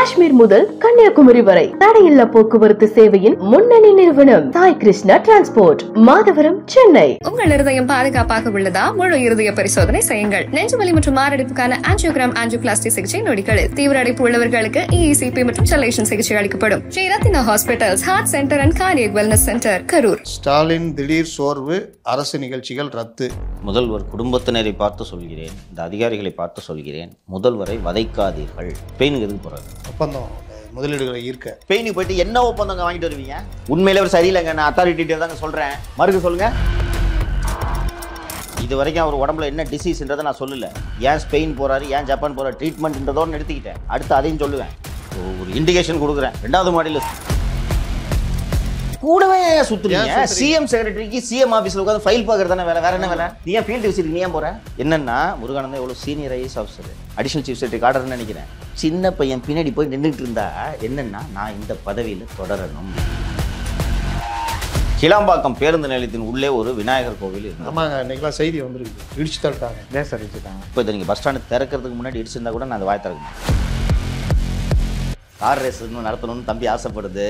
காஷ்மீர் முதல் கன்னியாகுமரி வரை தடையில்லா போக்குவரத்து சேவையின் முன்னணி நிறுவனம் சாய் கிருஷ்ணா டிரான்ஸ்போர்ட் மாதவரம் சென்னை உங்கள் இருதயம் பாதுகாப்பாக உள்ளதா முழு இருதய பரிசோதனை செய்யுங்கள் நெஞ்சுவலி மற்றும் மாரடைப்புக்கான ஆன்ஜியோகிராம் ஆன்ஜியோபிளாஸ்டி சிகிச்சை நொடிகளில் தீவிர அடைப்பு உள்ளவர்களுக்கு இசிபி e e மற்றும் சலேஷன் சிகிச்சை அளிக்கப்படும் Sriratna hospital heart centre and cardiac wellness centre Karur Stalin திடீர் சோர்வு அரசு நிகழ்ச்சிகள் ரத்து முதல்வர் குடும்பத்தினரை பார்த்து சொல்கிறேன் இந்த அதிகாரிகளை பார்த்து சொல்கிறேன் முதல்வரை வதைக்காதீர்கள் பெயின் எதுக்கு போறாங்க ஒப்பந்தம் முதலீடுகளை ஈர்க்க பெயினி போயிட்டு என்ன ஒப்பந்தங்க வாங்கிட்டு வருவீங்க உண்மையிலே அவர் சரியில்லைங்க நான் அத்தாரிட்டி தாங்க சொல்கிறேன் மறுக்க சொல்லுங்கள் இது வரைக்கும் அவர் உடம்புல என்ன டிசீஸ்ன்றதை நான் சொல்லல ஏன் ஸ்பெயின் போகிறாரு ஏன் ஜப்பான் போகிறார் ட்ரீட்மெண்ட்ன்றதோன்னு எடுத்துக்கிட்டேன் அடுத்து அதையும் சொல்லுவேன் ஒரு இண்டிகேஷன் கொடுக்குறேன் ரெண்டாவது மாடியில் கூடவே சுத்துறீங்க சிஎம் செக்ரட்டரிக்கு சிஎம் ஆஃபீஸில் உட்காந்து ஃபைல் பார்க்கறது தானே வேலை வேற என்ன வேலை நீ ஏன் ஃபீல்டு விசிட் நீ ஏன் போற என்னன்னா முருகானந்தா எவ்வளோ senior IAS officer additional chief secretary ஆர்டர்னு நினைக்கிறேன் சின்ன பையன் பின்னாடி போய் நின்றுட்டு இருந்தா என்னன்னா நான் இந்த பதவியில் தொடரணும் கிளாம்பாக்கம் பேருந்து நிலையத்தின் உள்ளே ஒரு விநாயகர் கோவில் இருக்கு ஆமாங்க இன்னைக்கெல்லாம் செய்தி வந்துருக்கு இடிச்சு தள்ளிட்டாங்க ஏன் சார் இடிச்சுட்டாங்க இப்போ இதை நீங்கள் பஸ் ஸ்டாண்டு திறக்கிறதுக்கு முன்னாடி இடிச்சிருந்தா கூட நான் அதை வாய் திறக்கணும் கார் ரேஸ் நடத்தணும்னு தம்பி ஆசைப்படுது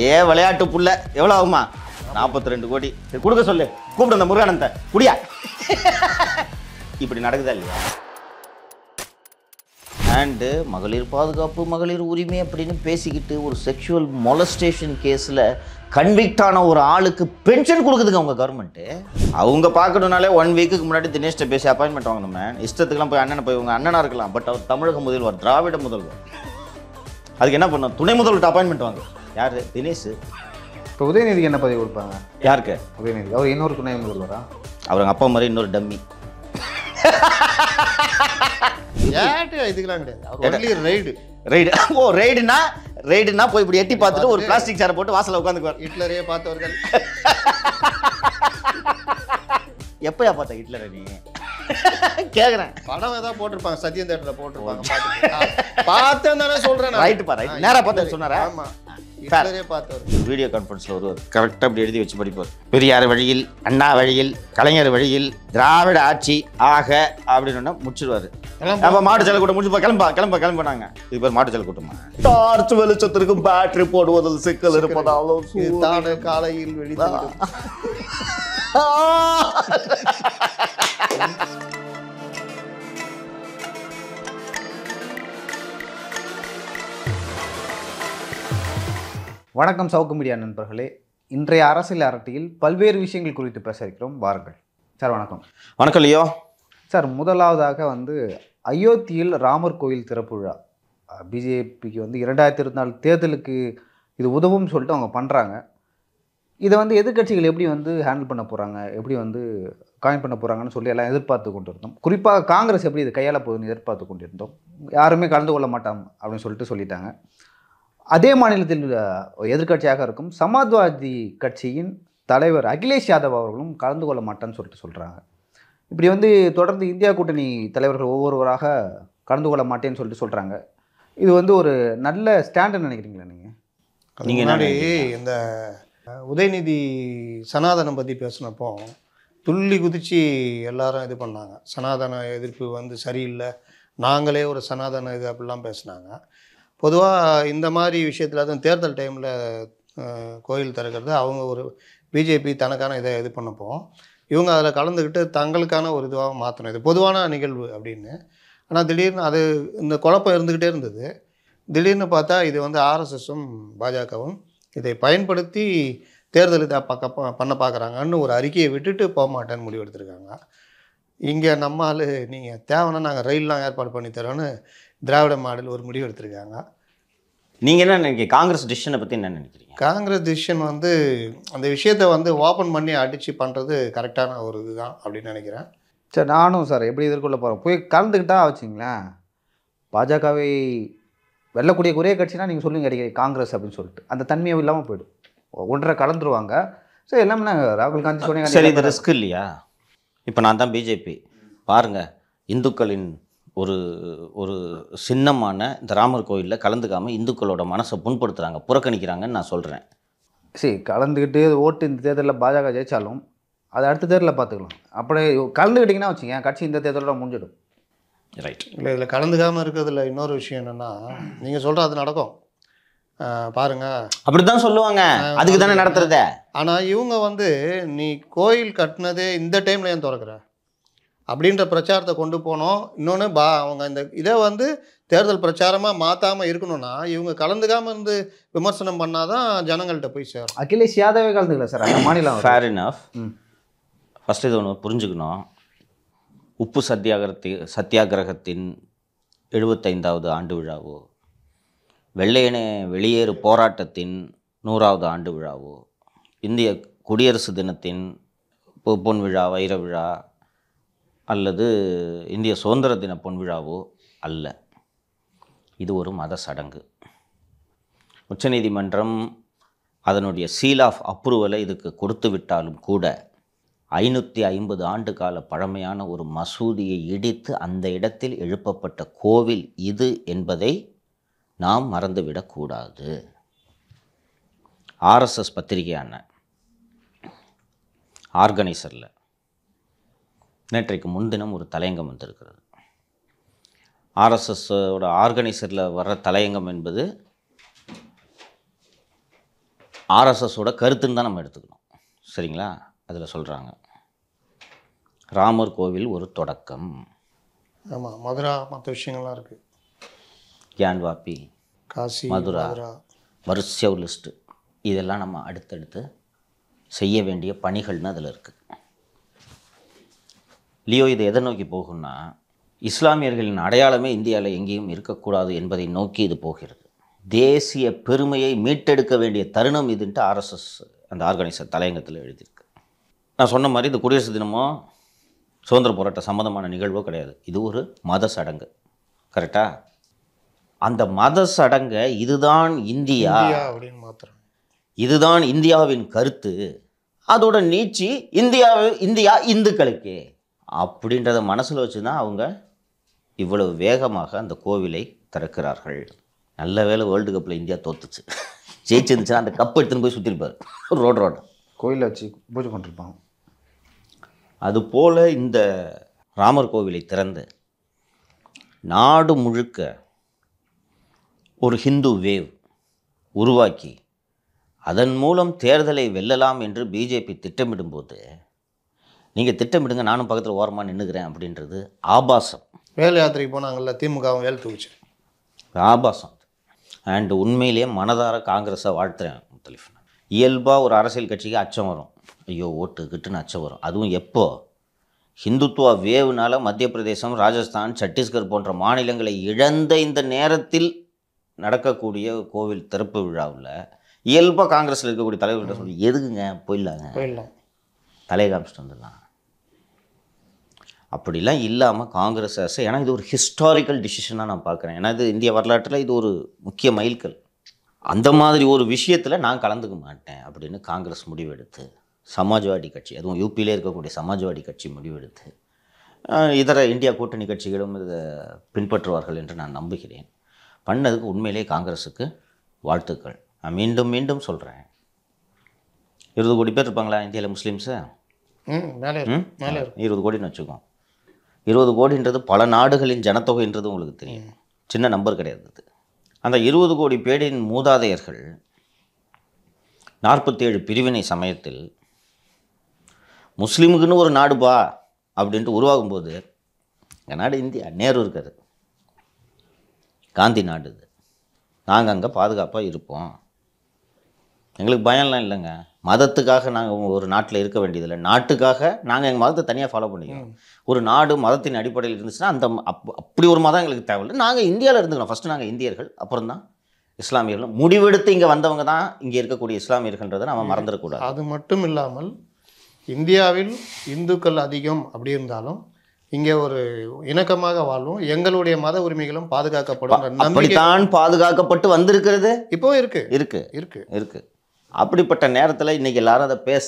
ஏ விளையாட்டு புள்ள எவ்வளோ ஆகுமா நாற்பத்தி ரெண்டு கோடி கொடுக்க சொல்லு கூப்பிடு அந்த முருகானந்த குடியா இப்படி நடக்குதா இல்லையா அண்டு மகளிர் பாதுகாப்பு மகளிர் உரிமை அப்படின்னு பேசிக்கிட்டு ஒரு செக்ஷுவல் மொலஸ்டேஷன் கேஸில் கன்விக்ட் ஆன ஒரு ஆளுக்கு பென்ஷன் கொடுக்குதுங்க அவங்க கவர்மெண்ட்டு அவங்க பார்க்கணுனாலே ஒன் வீக்குக்கு முன்னாடி தினேஷ்டை பேசி அப்பாயின்மெண்ட் வாங்கணும் மேன் இஷ்டத்துக்குலாம் போய் அண்ணனை போய் உங்கள் அண்ணனாக இருக்கலாம் பட் அவர் தமிழக முதல்வர் திராவிட முதல்வர் அதுக்கு என்ன பண்ணும் துணை முதல்வர்கிட்ட அப்பாயின்மெண்ட் வாங்க யார் தினேஷ் இப்போ உதயநிதிக்கு என்ன பதவி கொடுப்பாங்க யாருக்கு உதயநிதி அவர் இன்னொரு துணை வரா அவர் அப்பா மாதிரி இன்னொரு டம்மி ரைடு ரைடு ஓ போய் இப்படி எட்டி பார்த்துட்டு ஒரு பிளாஸ்டிக் சேரை போட்டு வாசலில் ஹிட்லரையே பார்த்தவர்கள் எப்பயா பார்த்த ஹிட்லரை நீ கேட்குறேன் படம் ஏதாவது போட்டிருப்பாங்க சத்யம் தேட்டரில் போட்டிருப்பாங்க பார்த்தேன் தானே சொல்கிறேன் ரைட்டுப்பா ரைட் நேராக பார்த்து சொன்னாரா ஆமாம் வீடியோ கான்ஃபரன்ஸில் வருவார் கரெக்டாக அப்படி எழுதி வச்சு படிப்பார் பெரியார் வழியில் அண்ணா வழியில் கலைஞர் வழியில் திராவிட ஆட்சி ஆக அப்படின்னு முடிச்சிருவார் மாட்டு வெளிச்சத்திற்கு போடுவதில் சிக்கல் காலையில் வணக்கம் சவுக்கு மீடியா நண்பர்களே இன்றைய அரசியல் அரட்டையில் பல்வேறு விஷயங்கள் குறித்து பேச இருக்கிறோம் வாருங்கள் சார் வணக்கம் வணக்கம் லியோ சார் முதலாவதாக வந்து அயோத்தியில் ராமர் கோயில் திறப்பு விழா பிஜேபிக்கு வந்து இரண்டாயிரத்தி இருபத்தி நாலு தேர்தலுக்கு இது உதவும் சொல்லிட்டு அவங்க பண்ணுறாங்க இதை வந்து எதிர்கட்சிகள் எப்படி வந்து ஹேண்டில் பண்ண போகிறாங்க எப்படி வந்து காயின் பண்ண போகிறாங்கன்னு சொல்லி எல்லாம் எதிர்பார்த்து கொண்டு இருந்தோம் குறிப்பாக காங்கிரஸ் எப்படி இதை கையாள போகுதுன்னு எதிர்பார்த்து கொண்டு இருந்தோம் யாருமே கலந்து கொள்ள மாட்டாங்க அப்படின்னு சொல்லிட்டு சொல்லிட்டாங்க அதே மாநிலத்தில் எதிர்கட்சியாக இருக்கும் சமாஜ்வாதி கட்சியின் தலைவர் அகிலேஷ் யாதவ் அவர்களும் கலந்து கொள்ள மாட்டான்னு சொல்லிட்டு சொல்கிறாங்க இப்படி வந்து தொடர்ந்து இந்தியா கூட்டணி தலைவர்கள் ஒவ்வொருவராக கலந்து கொள்ள மாட்டேன்னு சொல்லிட்டு சொல்கிறாங்க இது வந்து ஒரு நல்ல ஸ்டாண்டுன்னு நினைக்கிறீங்களா நீங்கள் நீங்கள் முன்னாடி இந்த உதயநிதி சனாதனம் பற்றி பேசினப்போ துள்ளி குதித்து எல்லாரும் இது பண்ணாங்க சனாதன எதிர்ப்பு வந்து சரியில்லை நாங்களே ஒரு சனாதன இது அப்படிலாம் பேசினாங்க பொதுவாக இந்த மாதிரி விஷயத்தில் அதுவும் தேர்தல் டைமில் கோயில் திறக்கிறது அவங்க ஒரு பிஜேபி தனக்கான இதை இது பண்ணப்போம் இவங்க அதில் கலந்துக்கிட்டு தங்களுக்கான ஒரு இதுவாக மாற்றணும் இது பொதுவான நிகழ்வு அப்படின்னு ஆனால் திடீர்னு அது இந்த குழப்பம் இருந்துக்கிட்டே இருந்தது திடீர்னு பார்த்தா இது வந்து ஆர்எஸ்எஸும் பாஜகவும் இதை பயன்படுத்தி தேர்தல் இதை பக்க பண்ண பார்க்குறாங்கன்னு ஒரு அறிக்கையை விட்டுட்டு போக மாட்டேன்னு முடிவு இங்கே நம்மால் நீங்கள் தேவைன்னா நாங்கள் ரயிலெலாம் ஏற்பாடு பண்ணித்தரோன்னு திராவிட மாடல் ஒரு முடிவு எடுத்திருக்காங்க நீங்கள் என்ன நினைக்கிறீங்க காங்கிரஸ் டிசிஷனை பற்றி என்ன நினைக்கிறீங்க காங்கிரஸ் டிசிஷன் வந்து அந்த விஷயத்தை வந்து ஓப்பன் பண்ணி அடித்து பண்ணுறது கரெக்டான ஒரு இதுதான் அப்படின்னு நினைக்கிறேன் சார் நானும் சார் எப்படி எதிர்கொள்ள போகிறோம் போய் கலந்துக்கிட்டா வச்சுங்களேன் பாஜகவை வெல்லக்கூடிய ஒரே கட்சினா நீங்கள் சொல்லுங்க கிடைக்கிற காங்கிரஸ் அப்படின்னு சொல்லிட்டு அந்த தன்மையும் இல்லாமல் போயிடும் ஒன்றரை கலந்துருவாங்க ஸோ எல்லாமே நாங்கள் ராகுல் காந்தி சொன்னீங்க சரி இது ரிஸ்க் இல்லையா இப்போ நான் தான் பிஜேபி பாருங்கள் இந்துக்களின் ஒரு ஒரு சின்னமான இந்த ராமர் கோயிலில் கலந்துக்காமல் இந்துக்களோட மனசை புண்படுத்துகிறாங்க புறக்கணிக்கிறாங்கன்னு நான் சொல்கிறேன் சரி கலந்துக்கிட்டு ஓட்டு இந்த தேர்தலில் பாஜக ஜெயித்தாலும் அதை அடுத்த தேர்தலில் பார்த்துக்கலாம் அப்படி கலந்துக்கிட்டிங்கன்னா வச்சுங்க கட்சி இந்த தேர்தலோட முடிஞ்சிடும் ரைட் இல்லை இதில் கலந்துக்காமல் இருக்கிறதுல இன்னொரு விஷயம் என்னென்னா நீங்கள் சொல்கிற அது நடக்கும் பாருங்க அப்படிதான் சொல்லுவாங்க அதுக்கு தானே நடத்துறத ஆனால் இவங்க வந்து நீ கோயில் கட்டினதே இந்த டைமில் ஏன் திறக்கிற அப்படின்ற பிரச்சாரத்தை கொண்டு போனோம் இன்னொன்று பா அவங்க இந்த இதை வந்து தேர்தல் பிரச்சாரமாக மாற்றாமல் இருக்கணும்னா இவங்க கலந்துக்காமல் இருந்து விமர்சனம் பண்ணால் தான் ஜனங்கள்கிட்ட போய் சேரும் அகிலேஷ் யாதவே கலந்துக்கல சார் அந்த மாநிலம் ஃபேர் இனஃப் ஃபஸ்ட்டு இது ஒன்று புரிஞ்சுக்கணும் உப்பு சத்தியாகிரத்தி சத்தியாகிரகத்தின் எழுபத்தைந்தாவது ஆண்டு விழாவோ வெள்ளையனே வெளியேறு போராட்டத்தின் நூறாவது ஆண்டு விழாவோ இந்திய குடியரசு தினத்தின் பொன் விழா வைர விழா அல்லது இந்திய சுதந்திர தின பொன்விழாவோ அல்ல இது ஒரு மத சடங்கு உச்சநீதிமன்றம் அதனுடைய சீல் ஆஃப் அப்ரூவலை இதுக்கு கொடுத்து விட்டாலும் கூட ஐநூற்றி ஐம்பது ஆண்டு கால பழமையான ஒரு மசூதியை இடித்து அந்த இடத்தில் எழுப்பப்பட்ட கோவில் இது என்பதை நாம் மறந்துவிடக்கூடாது ஆர்எஸ்எஸ் பத்திரிகையான ஆர்கனைசரில் நேற்றைக்கு முன்தினம் ஒரு தலையங்கம் வந்திருக்கிறது ஆர்எஸ்எஸோட ஆர்கனைசரில் வர்ற தலையங்கம் என்பது ஆர்எஸ்எஸோட கருத்துன்னு தான் நம்ம எடுத்துக்கணும் சரிங்களா அதில் சொல்கிறாங்க ராமர் கோவில் ஒரு தொடக்கம் ஆமாம் மதுரா மற்ற விஷயங்கள்லாம் இருக்குது கியான் வாப்பி காசி மதுரா வருஷ லிஸ்ட்டு இதெல்லாம் நம்ம அடுத்தடுத்து செய்ய வேண்டிய பணிகள்னு அதில் இருக்குது லியோ இது எதை நோக்கி போகும்னா இஸ்லாமியர்களின் அடையாளமே இந்தியாவில் எங்கேயும் இருக்கக்கூடாது என்பதை நோக்கி இது போகிறது தேசிய பெருமையை மீட்டெடுக்க வேண்டிய தருணம் இதுன்ட்டு ஆர்எஸ்எஸ் அந்த ஆர்கனைசர் தலையங்கத்தில் எழுதியிருக்கு நான் சொன்ன மாதிரி இந்த குடியரசு தினமோ சுதந்திர போராட்ட சம்மந்தமான நிகழ்வோ கிடையாது இது ஒரு மத சடங்கு கரெக்டாக அந்த மத சடங்கை இதுதான் இந்தியா அப்படின்னு மாத்திரம் இதுதான் இந்தியாவின் கருத்து அதோட நீச்சி இந்தியாவை இந்தியா இந்துக்களுக்கே அப்படின்றத மனசில் வச்சு தான் அவங்க இவ்வளவு வேகமாக அந்த கோவிலை திறக்கிறார்கள் நல்ல வேலை வேர்ல்டு கப்பில் இந்தியா தோத்துச்சு ஜெயிச்சிருந்துச்சுன்னா அந்த கப் எடுத்துன்னு போய் சுற்றிருப்பார் ரோடு ரோடு கோயிலை வச்சு பூஜை பண்ணிருப்பாங்க அதுபோல் இந்த ராமர் கோவிலை திறந்து நாடு முழுக்க ஒரு ஹிந்து வேவ் உருவாக்கி அதன் மூலம் தேர்தலை வெல்லலாம் என்று பிஜேபி திட்டமிடும்போது நீங்கள் திட்டமிடுங்க நானும் பக்கத்தில் ஓரமாக நின்றுக்கிறேன் அப்படின்றது ஆபாசம் வேல் யாத்திரைக்கு போனாங்கல்ல திமுகவும் வேல் தூக்குச்சு ஆபாசம் அண்டு உண்மையிலேயே மனதார காங்கிரஸை வாழ்த்துறேன் முத்தலிஃப் இயல்பாக ஒரு அரசியல் கட்சிக்கு அச்சம் வரும் ஐயோ ஓட்டு கிட்டுன்னு அச்சம் வரும் அதுவும் எப்போ ஹிந்துத்துவ வேவுனால மத்திய பிரதேசம் ராஜஸ்தான் சத்தீஸ்கர் போன்ற மாநிலங்களை இழந்த இந்த நேரத்தில் நடக்கக்கூடிய கோவில் திறப்பு விழாவில் இயல்பாக காங்கிரஸில் இருக்கக்கூடிய தலைவர்கள் சொல்லி எதுக்குங்க போயிடலாங்க போயிடலாம் தலையை காமிச்சிட்டு வந்துடலாம் அப்படிலாம் இல்லாமல் காங்கிரஸ் அரசு ஏன்னா இது ஒரு ஹிஸ்டாரிக்கல் டிசிஷனாக நான் பார்க்குறேன் ஏன்னா இது இந்திய வரலாற்றில் இது ஒரு முக்கிய மைல்கல் அந்த மாதிரி ஒரு விஷயத்தில் நான் கலந்துக்க மாட்டேன் அப்படின்னு காங்கிரஸ் முடிவெடுத்து சமாஜ்வாடி கட்சி அதுவும் யூபியிலே இருக்கக்கூடிய சமாஜ்வாடி கட்சி முடிவெடுத்து இதர இந்தியா கூட்டணி கட்சிகளும் இதை பின்பற்றுவார்கள் என்று நான் நம்புகிறேன் பண்ணதுக்கு உண்மையிலே காங்கிரஸுக்கு வாழ்த்துக்கள் நான் மீண்டும் மீண்டும் சொல்கிறேன் இருபது கோடி பேர் இருப்பாங்களா இந்தியாவில் முஸ்லீம்ஸு இருபது கோடின்னு வச்சுக்கோம் இருபது கோடின்றது பல நாடுகளின் ஜனத்தொகைன்றது உங்களுக்கு தெரியும் சின்ன நம்பர் கிடையாது அந்த இருபது கோடி பேரின் மூதாதையர்கள் நாற்பத்தேழு பிரிவினை சமயத்தில் முஸ்லீமுக்குன்னு ஒரு நாடுப்பா அப்படின்ட்டு உருவாகும்போது எங்கள் நாடு இந்தியா நேரு இருக்கார் காந்தி நாடு இது நாங்கள் அங்கே பாதுகாப்பாக இருப்போம் எங்களுக்கு பயம்லாம் இல்லைங்க மதத்துக்காக நாங்கள் ஒரு நாட்டில் இருக்க வேண்டியதில்லை நாட்டுக்காக நாங்கள் எங்கள் மதத்தை தனியாக ஃபாலோ பண்ணிக்கணும் ஒரு நாடு மதத்தின் அடிப்படையில் இருந்துச்சுன்னா அந்த அப் அப்படி ஒரு மதம் எங்களுக்கு தேவையில்லை நாங்கள் இந்தியாவில் இருந்துக்கணும் ஃபஸ்ட்டு நாங்கள் இந்தியர்கள் அப்புறம் தான் இஸ்லாமியர்கள் முடிவெடுத்து இங்கே வந்தவங்க தான் இங்கே இருக்கக்கூடிய இஸ்லாமியர்கள்ன்றதை நம்ம மறந்துடக்கூடாது அது மட்டும் இல்லாமல் இந்தியாவில் இந்துக்கள் அதிகம் அப்படி இருந்தாலும் இங்கே ஒரு இணக்கமாக வாழும் எங்களுடைய மத உரிமைகளும் பாதுகாக்கப்படும் தான் பாதுகாக்கப்பட்டு வந்திருக்கிறது இப்போ இருக்கு இருக்கு இருக்கு இருக்கு அப்படிப்பட்ட நேரத்தில் இன்றைக்கி எல்லாரும் அதை பேச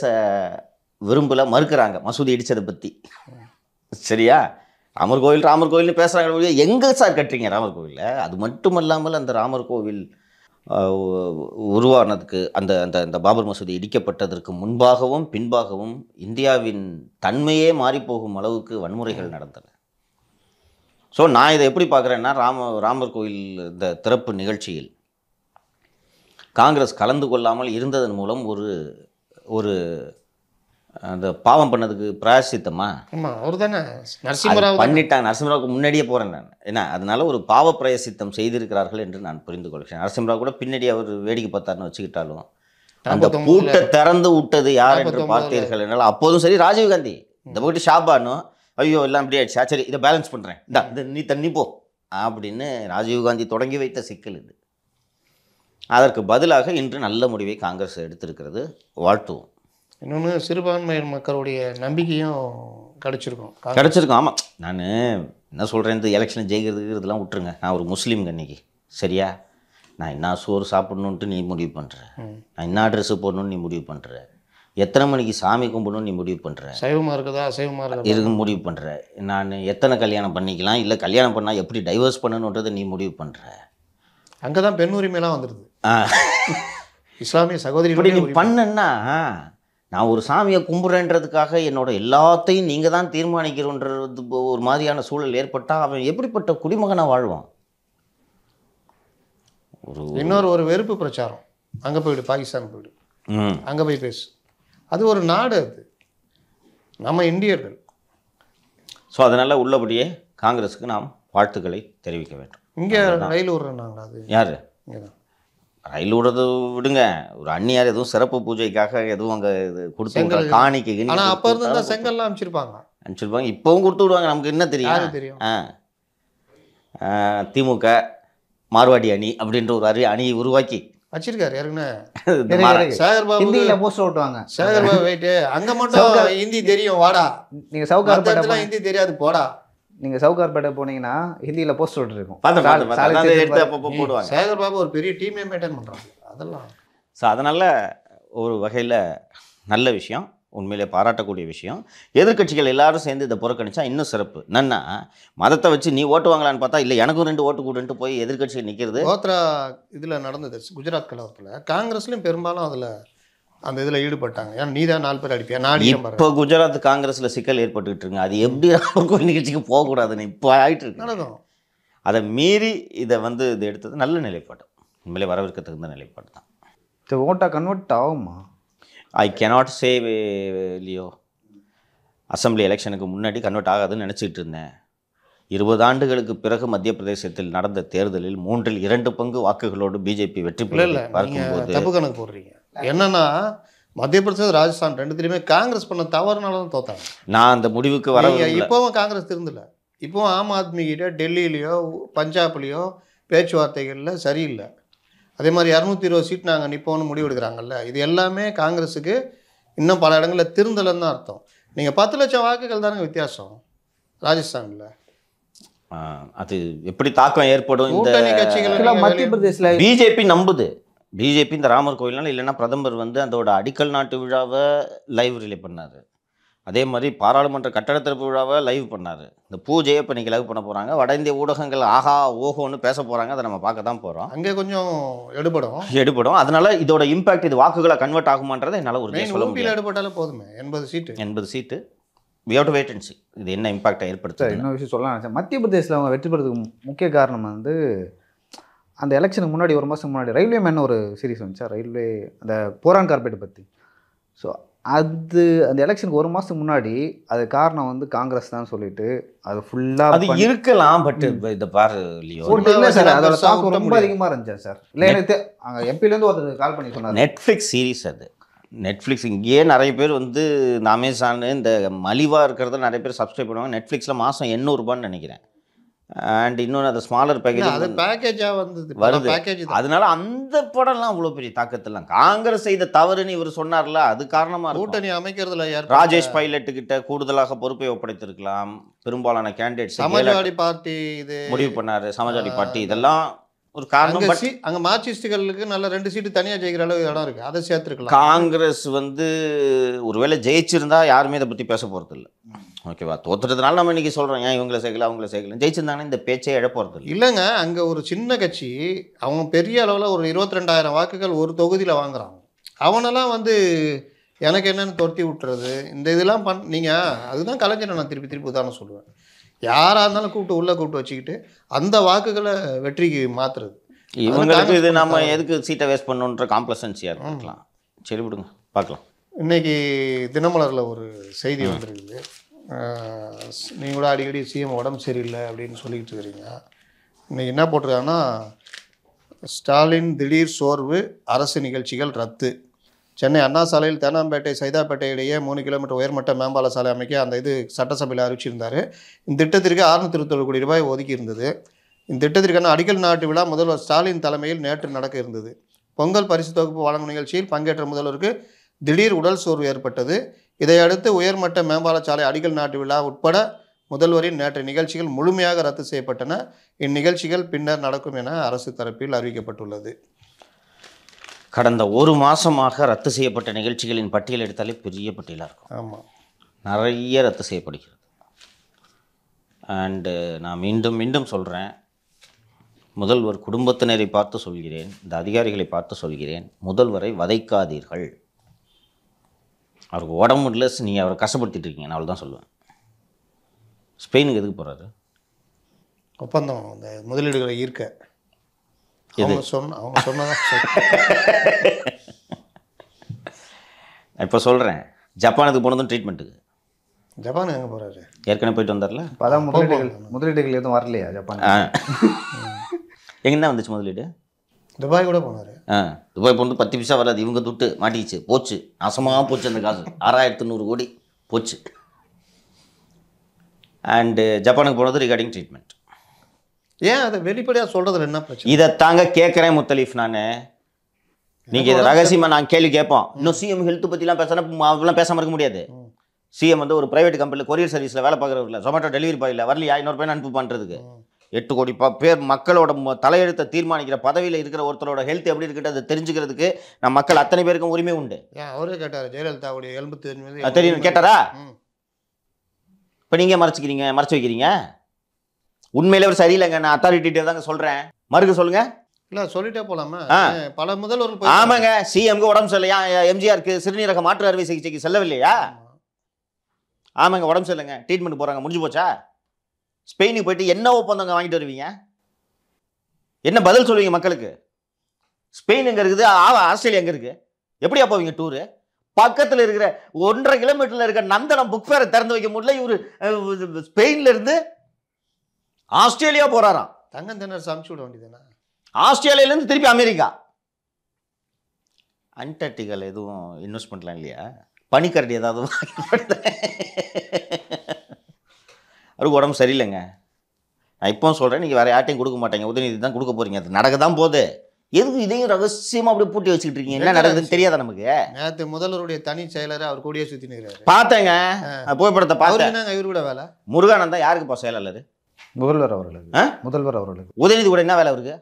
விரும்பல மறுக்கிறாங்க மசூதி இடித்ததை பற்றி சரியா ராமர் கோவில் ராமர் கோவில்னு பேசுகிறாங்க எங்கே சார் கட்டுறீங்க ராமர் கோவிலில் அது மட்டும் இல்லாமல் அந்த ராமர் கோவில் உருவானதுக்கு அந்த அந்த அந்த பாபர் மசூதி இடிக்கப்பட்டதற்கு முன்பாகவும் பின்பாகவும் இந்தியாவின் தன்மையே மாறிப்போகும் அளவுக்கு வன்முறைகள் நடந்தன ஸோ நான் இதை எப்படி பார்க்குறேன்னா ராம ராமர் கோயில் இந்த திறப்பு நிகழ்ச்சியில் காங்கிரஸ் கலந்து கொள்ளாமல் இருந்ததன் மூலம் ஒரு ஒரு அந்த பாவம் பண்ணதுக்கு பிராயசித்தமா அவர் தானே நரசிம்மராவ் பண்ணிட்டாங்க நரசிம்மராவுக்கு முன்னாடியே போகிறேன் நான் ஏன்னா அதனால ஒரு பாவ பிரயசித்தம் செய்திருக்கிறார்கள் என்று நான் புரிந்து கொள்கிறேன் நரசிம்மராவ் கூட பின்னாடி அவர் வேடிக்கை பார்த்தாருன்னு வச்சுக்கிட்டாலும் அந்த கூட்ட திறந்து விட்டது யார் என்று பார்த்தீர்கள் என்னால் அப்போதும் சரி ராஜீவ்காந்தி இந்த பக்கத்து ஷாபானும் ஐயோ எல்லாம் இப்படி ஆயிடுச்சா சரி இதை பேலன்ஸ் பண்ணுறேன் இந்த நீ தண்ணி போ அப்படின்னு ராஜீவ்காந்தி தொடங்கி வைத்த சிக்கல் இது அதற்கு பதிலாக இன்று நல்ல முடிவை காங்கிரஸ் எடுத்திருக்கிறது வாழ்த்துவோம் இன்னொன்று சிறுபான்மையர் மக்களுடைய நம்பிக்கையும் கிடச்சிருக்கும் கிடச்சிருக்கும் ஆமாம் நான் என்ன சொல்கிறேன் இந்த எலெக்ஷன் ஜெயிக்கிறதுக்கிறதுலாம் விட்டுருங்க நான் ஒரு முஸ்லீம் கண்ணிக்கு சரியா நான் என்ன சோறு சாப்பிட்ணுன்ட்டு நீ முடிவு பண்ணுற நான் என்ன ட்ரெஸ்ஸு போடணுன்னு நீ முடிவு பண்ணுற எத்தனை மணிக்கு சாமி கும்பிடணும்னு நீ முடிவு பண்ணுற சைவமாக இருக்குதா அசைவமாக இருக்குதா இருக்கு முடிவு பண்ணுற நான் எத்தனை கல்யாணம் பண்ணிக்கலாம் இல்லை கல்யாணம் பண்ணால் எப்படி டைவர்ஸ் பண்ணணுன்றதை நீ முடிவு பண்ணுற அங்கே தான் பெண் உரிமையெல்லாம் வந்துடுது இஸ்லாமிய சகோதரி இப்படி நான் ஒரு சாமியை கும்பிட்றேன்றதுக்காக என்னோட எல்லாத்தையும் நீங்கள் தான் தீர்மானிக்கிறோன்றது ஒரு மாதிரியான சூழல் ஏற்பட்டால் அவன் எப்படிப்பட்ட குடிமகனாக வாழ்வான் ஒரு இன்னொரு ஒரு வெறுப்பு பிரச்சாரம் அங்கே போயிடு பாகிஸ்தான் போயிடு அங்கே போய் பேசு அது ஒரு நாடு அது நம்ம இந்தியர்கள் ஸோ அதனால் உள்ளபடியே காங்கிரஸுக்கு நாம் வாழ்த்துக்களை தெரிவிக்க வேண்டும் இங்கே ரயில் விடுறேன்னாங்களா அது யார் ரயில் விடுறது விடுங்க ஒரு அந்நியார் எதுவும் சிறப்பு பூஜைக்காக எதுவும் அங்கே இது கொடுத்து காணிக்கு ஆனால் அப்போ இருந்து செங்கல்லாம் அனுப்பிச்சிருப்பாங்க அனுப்பிச்சிருப்பாங்க இப்போவும் கொடுத்து விடுவாங்க நமக்கு என்ன தெரியும் தெரியும் ஆ திமுக மார்வாடி அணி அப்படின்ற ஒரு அறி அணியை உருவாக்கி வச்சிருக்காரு யாருக்குன்னு சேகர் பாபு ஹிந்தியில போஸ்டர் ஓட்டுவாங்க சேகர் பாபு வெயிட்டு அங்க மட்டும் ஹிந்தி தெரியும் வாடா நீங்க சவுகார் ஹிந்தி தெரியாது போடா நீங்கள் சவுகார்பேட்டை போனீங்கன்னா ஹிந்தியில் போஸ்ட் இருக்கும் சேகர் பாபு ஒரு பெரிய டீமே மெயின்டைன் பண்ணுறாங்க அதெல்லாம் ஸோ அதனால் ஒரு வகையில் நல்ல விஷயம் உண்மையிலே பாராட்டக்கூடிய விஷயம் எதிர்கட்சிகள் எல்லாரும் சேர்ந்து இதை புறக்கணிச்சா இன்னும் சிறப்பு என்னன்னா மதத்தை வச்சு நீ ஓட்டு வாங்கலான்னு பார்த்தா இல்லை எனக்கும் ரெண்டு ஓட்டு கூடுன்ட்டு போய் எதிர்கட்சிகள் நிற்கிறது கோத்ரா இதில் நடந்தது குஜராத் கலவரத்தில் காங்கிரஸ்லையும் பெரும்பாலும் அதில் அந்த இதில் ஈடுபட்டாங்க ஏன்னா நீ தான் நாலு பேர் அடிப்பியா நாலு இப்போ குஜராத் காங்கிரஸில் சிக்கல் ஏற்பட்டுக்கிட்டு ஏற்பட்டுக்கிட்டுருங்க அது எப்படி கோயில் நிகழ்ச்சிக்கு போகக்கூடாதுன்னு இப்போ ஆகிட்டு இருக்கு நடக்கும் அதை மீறி இதை வந்து இது எடுத்தது நல்ல நிலைப்பாடு உண்மையிலே வரவிருக்கிறதுக்கு இருந்த நிலைப்பாடு தான் இது ஓட்டாக கன்வெர்ட் ஆகுமா I cannot save Leo assembly எலெக்ஷனுக்கு முன்னாடி கன்வெர்ட் ஆகாதுன்னு நினச்சிக்கிட்டு இருந்தேன் இருபது ஆண்டுகளுக்கு பிறகு மத்திய பிரதேசத்தில் நடந்த தேர்தலில் மூன்றில் இரண்டு பங்கு வாக்குகளோடு பிஜேபி வெற்றி பெற்று பார்க்கும்போது தப்பு கணக்கு போடுறீங்க என்னன்னா மத்திய பிரதேசம் ராஜஸ்தான் ரெண்டுத்திலுமே காங்கிரஸ் பண்ண தவறுனால தான் தோத்தாங்க நான் அந்த முடிவுக்கு வர இப்போவும் காங்கிரஸ் திருந்தல இப்போவும் ஆம் ஆத்மி கிட்ட டெல்லியிலையோ பஞ்சாப்லேயோ பேச்சுவார்த்தைகளில் சரியில்லை அதே மாதிரி இரநூத்தி இருபது சீட் நாங்கள் நிற்போம்னு முடிவு எடுக்கிறாங்கல்ல இது எல்லாமே காங்கிரஸுக்கு இன்னும் பல இடங்களில் திருந்தலன்னு தான் அர்த்தம் நீங்கள் பத்து லட்சம் வாக்குகள் தானே வித்தியாசம் ராஜஸ்தானில் அது எப்படி தாக்கம் ஏற்படும் மத்திய பிரதேசில் பிஜேபி நம்புது பிஜேபி இந்த ராமர் கோயில்னால இல்லைன்னா பிரதமர் வந்து அதோட அடிக்கல் நாட்டு விழாவை லைவ் ரிலே பண்ணார் அதே மாதிரி பாராளுமன்ற கட்டடத்திறப்பு விழாவை லைவ் பண்ணார் இந்த பூஜையை இப்போ நீங்கள் லைவ் பண்ண போகிறாங்க வட இந்திய ஊடகங்கள் ஆஹா ஓஹோன்னு பேச போகிறாங்க அதை நம்ம பார்க்க தான் போகிறோம் அங்கே கொஞ்சம் எடுபடும் எடுபடும் அதனால் இதோட இம்பாக்ட் இது வாக்குகளை கன்வெர்ட் ஆகுமான்றதை என்னால் ஒரு சொல்ல முடியல எடுபட்டாலும் போதுமே எண்பது சீட்டு எண்பது சீட்டு வியோட் வேட்டன்சி இது என்ன இம்பாக்டை ஏற்படுத்த என்ன விஷயம் சொல்லலாம் மத்திய பிரதேசில் அவங்க வெற்றி பெறதுக்கு முக்கிய காரணம் வந்து அந்த எலெக்ஷனுக்கு முன்னாடி ஒரு மாதத்துக்கு முன்னாடி ரயில்வே மேன் ஒரு சீரிஸ் வந்துச்சா ரயில்வே அந்த போரான் கார்பெட் பற்றி ஸோ அது அந்த எலெக்ஷனுக்கு ஒரு மாதத்துக்கு முன்னாடி அது காரணம் வந்து காங்கிரஸ் தான் சொல்லிட்டு அது ஃபுல்லாக அது இருக்கலாம் பட் இந்த பாரு இல்லை சார் அதோட ஸ்டாக் ரொம்ப அதிகமாக இருந்துச்சா சார் இல்லை எனக்கு அங்கே எம்பிலேருந்து ஒருத்தர் கால் பண்ணி சொன்னார் நெட்ஃப்ளிக்ஸ் சீரிஸ் அது நெட்ஃப்ளிக்ஸ் இங்கேயே நிறைய பேர் வந்து இந்த அமேசான் இந்த மலிவாக இருக்கிறத நிறைய பேர் சப்ஸ்கிரைப் பண்ணுவாங்க நெட்ஃப்ளிக்ஸில் மாதம் எண்ணூறுபான்னு நினைக்கிறேன் அண்ட் இன்னொன்று அந்த ஸ்மாலர் பேக்கேஜ் அது பேக்கேஜாக வந்தது வருது பேக்கேஜ் அதனால அந்த படம்லாம் அவ்வளோ பெரிய தாக்கத்தெல்லாம் காங்கிரஸ் செய்த தவறுன்னு இவர் சொன்னார்ல அது காரணமாக கூட்டணி அமைக்கிறதுல யார் ராஜேஷ் பைலட்டு கிட்ட கூடுதலாக பொறுப்பை ஒப்படைத்திருக்கலாம் பெரும்பாலான கேண்டிடேட்ஸ் சமாஜ்வாடி பார்ட்டி இது முடிவு பண்ணார் சமாஜ்வாடி பார்ட்டி இதெல்லாம் ஒரு காரணம் அங்கே மார்க்சிஸ்டுகளுக்கு நல்ல ரெண்டு சீட்டு தனியாக ஜெயிக்கிற அளவு இடம் இருக்குது அதை சேர்த்துருக்கலாம் காங்கிரஸ் வந்து ஒருவேளை ஜெயிச்சிருந்தா யாருமே இதை பற்றி பேச போகிறது இல்லை ஓகேவா தோத்துறதுனால நம்ம இன்றைக்கி சொல்கிறோம் ஏன் இவங்களை சேர்க்கல அவங்கள சேர்க்கல ஜெயிச்சிருந்தாங்கன்னா இந்த பேச்சே இழப்போகிறது இல்லைங்க அங்கே ஒரு சின்ன கட்சி அவங்க பெரிய அளவில் ஒரு இருபத்தி ரெண்டாயிரம் வாக்குகள் ஒரு தொகுதியில் வாங்குறாங்க அவனெல்லாம் வந்து எனக்கு என்னென்னு துரத்தி விட்டுறது இந்த இதெல்லாம் பண் நீங்கள் அதுதான் கலைஞரை நான் திருப்பி திருப்பி உதாரணம் சொல்லுவேன் யாராக இருந்தாலும் கூப்பிட்டு உள்ளே கூப்பிட்டு வச்சுக்கிட்டு அந்த வாக்குகளை வெற்றிக்கு மாற்றுறது இவங்களுக்கு இது நம்ம எதுக்கு சீட்டை வேஸ்ட் பண்ணணுன்ற காம்ப்ளசன்சியாக இருக்கலாம் சரி விடுங்க பார்க்கலாம் இன்றைக்கி தினமலரில் ஒரு செய்தி வந்திருக்குது நீங்கள் கூட அடிக்கடி சிஎம் உடம்பு சரியில்லை அப்படின்னு சொல்லிக்கிட்டு இருக்கிறீங்க இன்றைக்கி என்ன போட்டிருக்காங்கன்னா ஸ்டாலின் திடீர் சோர்வு அரசு நிகழ்ச்சிகள் ரத்து சென்னை அண்ணா சாலையில் தேனாம்பேட்டை சைதாப்பேட்டை இடையே மூணு கிலோமீட்டர் உயர்மட்ட மேம்பால சாலை அமைக்க அந்த இது சட்டசபையில் அறிவிச்சிருந்தார் இந்த திட்டத்திற்கு அறுநூத்தி இருபத்தொரு கோடி ரூபாய் ஒதுக்கி இருந்தது இந்த திட்டத்திற்கான அடிக்கல் நாட்டு விழா முதல்வர் ஸ்டாலின் தலைமையில் நேற்று நடக்க இருந்தது பொங்கல் பரிசு தொகுப்பு வழங்கும் நிகழ்ச்சியில் பங்கேற்ற முதல்வருக்கு திடீர் உடல் சோர்வு ஏற்பட்டது இதையடுத்து உயர்மட்ட மேம்பால சாலை அடிகள் நாட்டு விழா உட்பட முதல்வரின் நேற்று நிகழ்ச்சிகள் முழுமையாக ரத்து செய்யப்பட்டன இந்நிகழ்ச்சிகள் பின்னர் நடக்கும் என அரசு தரப்பில் அறிவிக்கப்பட்டுள்ளது கடந்த ஒரு மாதமாக ரத்து செய்யப்பட்ட நிகழ்ச்சிகளின் பட்டியல் எடுத்தாலே பெரிய பட்டியலாக இருக்கும் ஆமாம் நிறைய ரத்து செய்யப்படுகிறது அண்டு நான் மீண்டும் மீண்டும் சொல்கிறேன் முதல்வர் குடும்பத்தினரை பார்த்து சொல்கிறேன் இந்த அதிகாரிகளை பார்த்து சொல்கிறேன் முதல்வரை வதைக்காதீர்கள் அவருக்கு உடம்பு இல்லை நீங்கள் அவரை கஷ்டப்படுத்திட்டு இருக்கீங்க நான் தான் சொல்லுவேன் ஸ்பெயினுக்கு எதுக்கு போகிறாரு ஒப்பந்தம் அந்த முதலீடுகளை ஈர்க்க எது சொன்ன அவங்க சொன்னதான் இப்போ சொல்கிறேன் ஜப்பானுக்கு போனதும் ட்ரீட்மெண்ட்டுக்கு ஜப்பான் எங்கே போகிறாரு ஏற்கனவே போயிட்டு வந்தார்ல அதான் முதலீடுகள் முதலீடுகள் எதுவும் வரலையா ஜப்பான் எங்கே தான் வந்துச்சு முதலீடு துபாய் கூட போனார் ஆ துபாய் போனது பத்து பைசா வராது இவங்க துட்டு மாட்டிக்கிச்சு போச்சு நாசமாக போச்சு அந்த காசு ஆறாயிரத்து நூறு கோடி போச்சு அண்டு uh, ஜப்பானுக்கு போனது ரிகார்டிங் ட்ரீட்மெண்ட் ஏன் அதை வெளிப்படையாக சொல்கிறது என்ன பிரச்சனை இதை தாங்க கேட்குறேன் முத்தலீஃப் நான் நீங்கள் இதை ரகசியமாக நாங்கள் கேள்வி கேட்போம் இன்னும் சிஎம் ஹெல்த் பற்றிலாம் பேசினா அவ்வளோ பேசாமல் இருக்க முடியாது சிஎம் வந்து ஒரு ப்ரைவேட் கம்பெனியில் கொரியர் சர்வீஸில் வேலை பார்க்குறவர்கள் ஜொமேட்டோ டெலிவரி பாயில் வரலையா இன்னொரு பையன் அனுப்பு பண்ணுறதுக்கு எட்டு கோடி ப பேர் மக்களோட தலையெழுத்த தீர்மானிக்கிற பதவியில் இருக்கிற ஒருத்தரோட ஹெல்த் எப்படி இருக்குன்றது அதை தெரிஞ்சுக்கிறதுக்கு நம்ம மக்கள் அத்தனை பேருக்கும் உரிமை உண்டு அவரே கேட்டார் ஜெயலலிதாவுடைய எலும்பு தெரியும் கேட்டாரா இப்போ நீங்கள் மறைச்சிக்கிறீங்க மறைச்சி வைக்கிறீங்க உண்மையில ஒரு சரியில்லைங்க நான் அத்தாரிட்டிகிட்டே தாங்க சொல்கிறேன் மறுக்க சொல்லுங்கள் இல்லை சொல்லிட்டே போலாமா பல முதல்வர்கள் ஆமாங்க சிஎம்க்கு உடம்பு சரியில்லையா எம்ஜிஆருக்கு சிறுநீரக மாற்று அறுவை சிகிச்சைக்கு செல்லவில்லையா ஆமாங்க உடம்பு சரியில்லைங்க ட்ரீட்மெண்ட் போகிறாங்க முடிஞ்சு போச்சா ஸ்பெயினுக்கு போயிட்டு என்ன ஒப்பந்தம் வாங்கிட்டு வருவீங்க என்ன பதில் சொல்லுவீங்க மக்களுக்கு ஸ்பெயின் எங்கே இருக்குது ஆஸ்திரேலியா எங்கே இருக்குது எப்படியா போவீங்க டூரு பக்கத்தில் இருக்கிற ஒன்றரை கிலோமீட்டரில் இருக்கிற நந்தனம் புக் ஃபேரை திறந்து வைக்க முடியல இவர் ஸ்பெயின்லேருந்து ஆஸ்திரேலியா போகிறாராம் தங்கம் தினர் சமைச்சு விட வேண்டியதுண்ணா ஆஸ்திரேலியாலேருந்து திருப்பி அமெரிக்கா அண்டார்டிகாவில் எதுவும் இன்வெஸ்ட் பண்ணலாம் இல்லையா பனிக்கரடி ஏதாவது அவருக்கு உடம்பு சரியில்லைங்க நான் இப்போ சொல்கிறேன் நீங்கள் வேறு யார்ட்டையும் கொடுக்க மாட்டேங்க உதயநிதி தான் கொடுக்க போகிறீங்க அது நடக்க தான் போகுது எதுக்கு இதையும் ரகசியமாக அப்படி பூட்டி வச்சுக்கிட்டு இருக்கீங்க என்ன நடக்குதுன்னு தெரியாதா நமக்கு நேற்று முதல்வருடைய தனி செயலர் அவர் கூடிய சுற்றி பார்த்தேங்க புகைப்படத்தை பார்த்தேன் இவர் கூட வேலை முருகானந்தா யாருக்கு இப்போ செயலாளர் முதல்வர் அவர்களுக்கு முதல்வர் அவர்களுக்கு உதயநிதி கூட என்ன வேலை அவருக்கு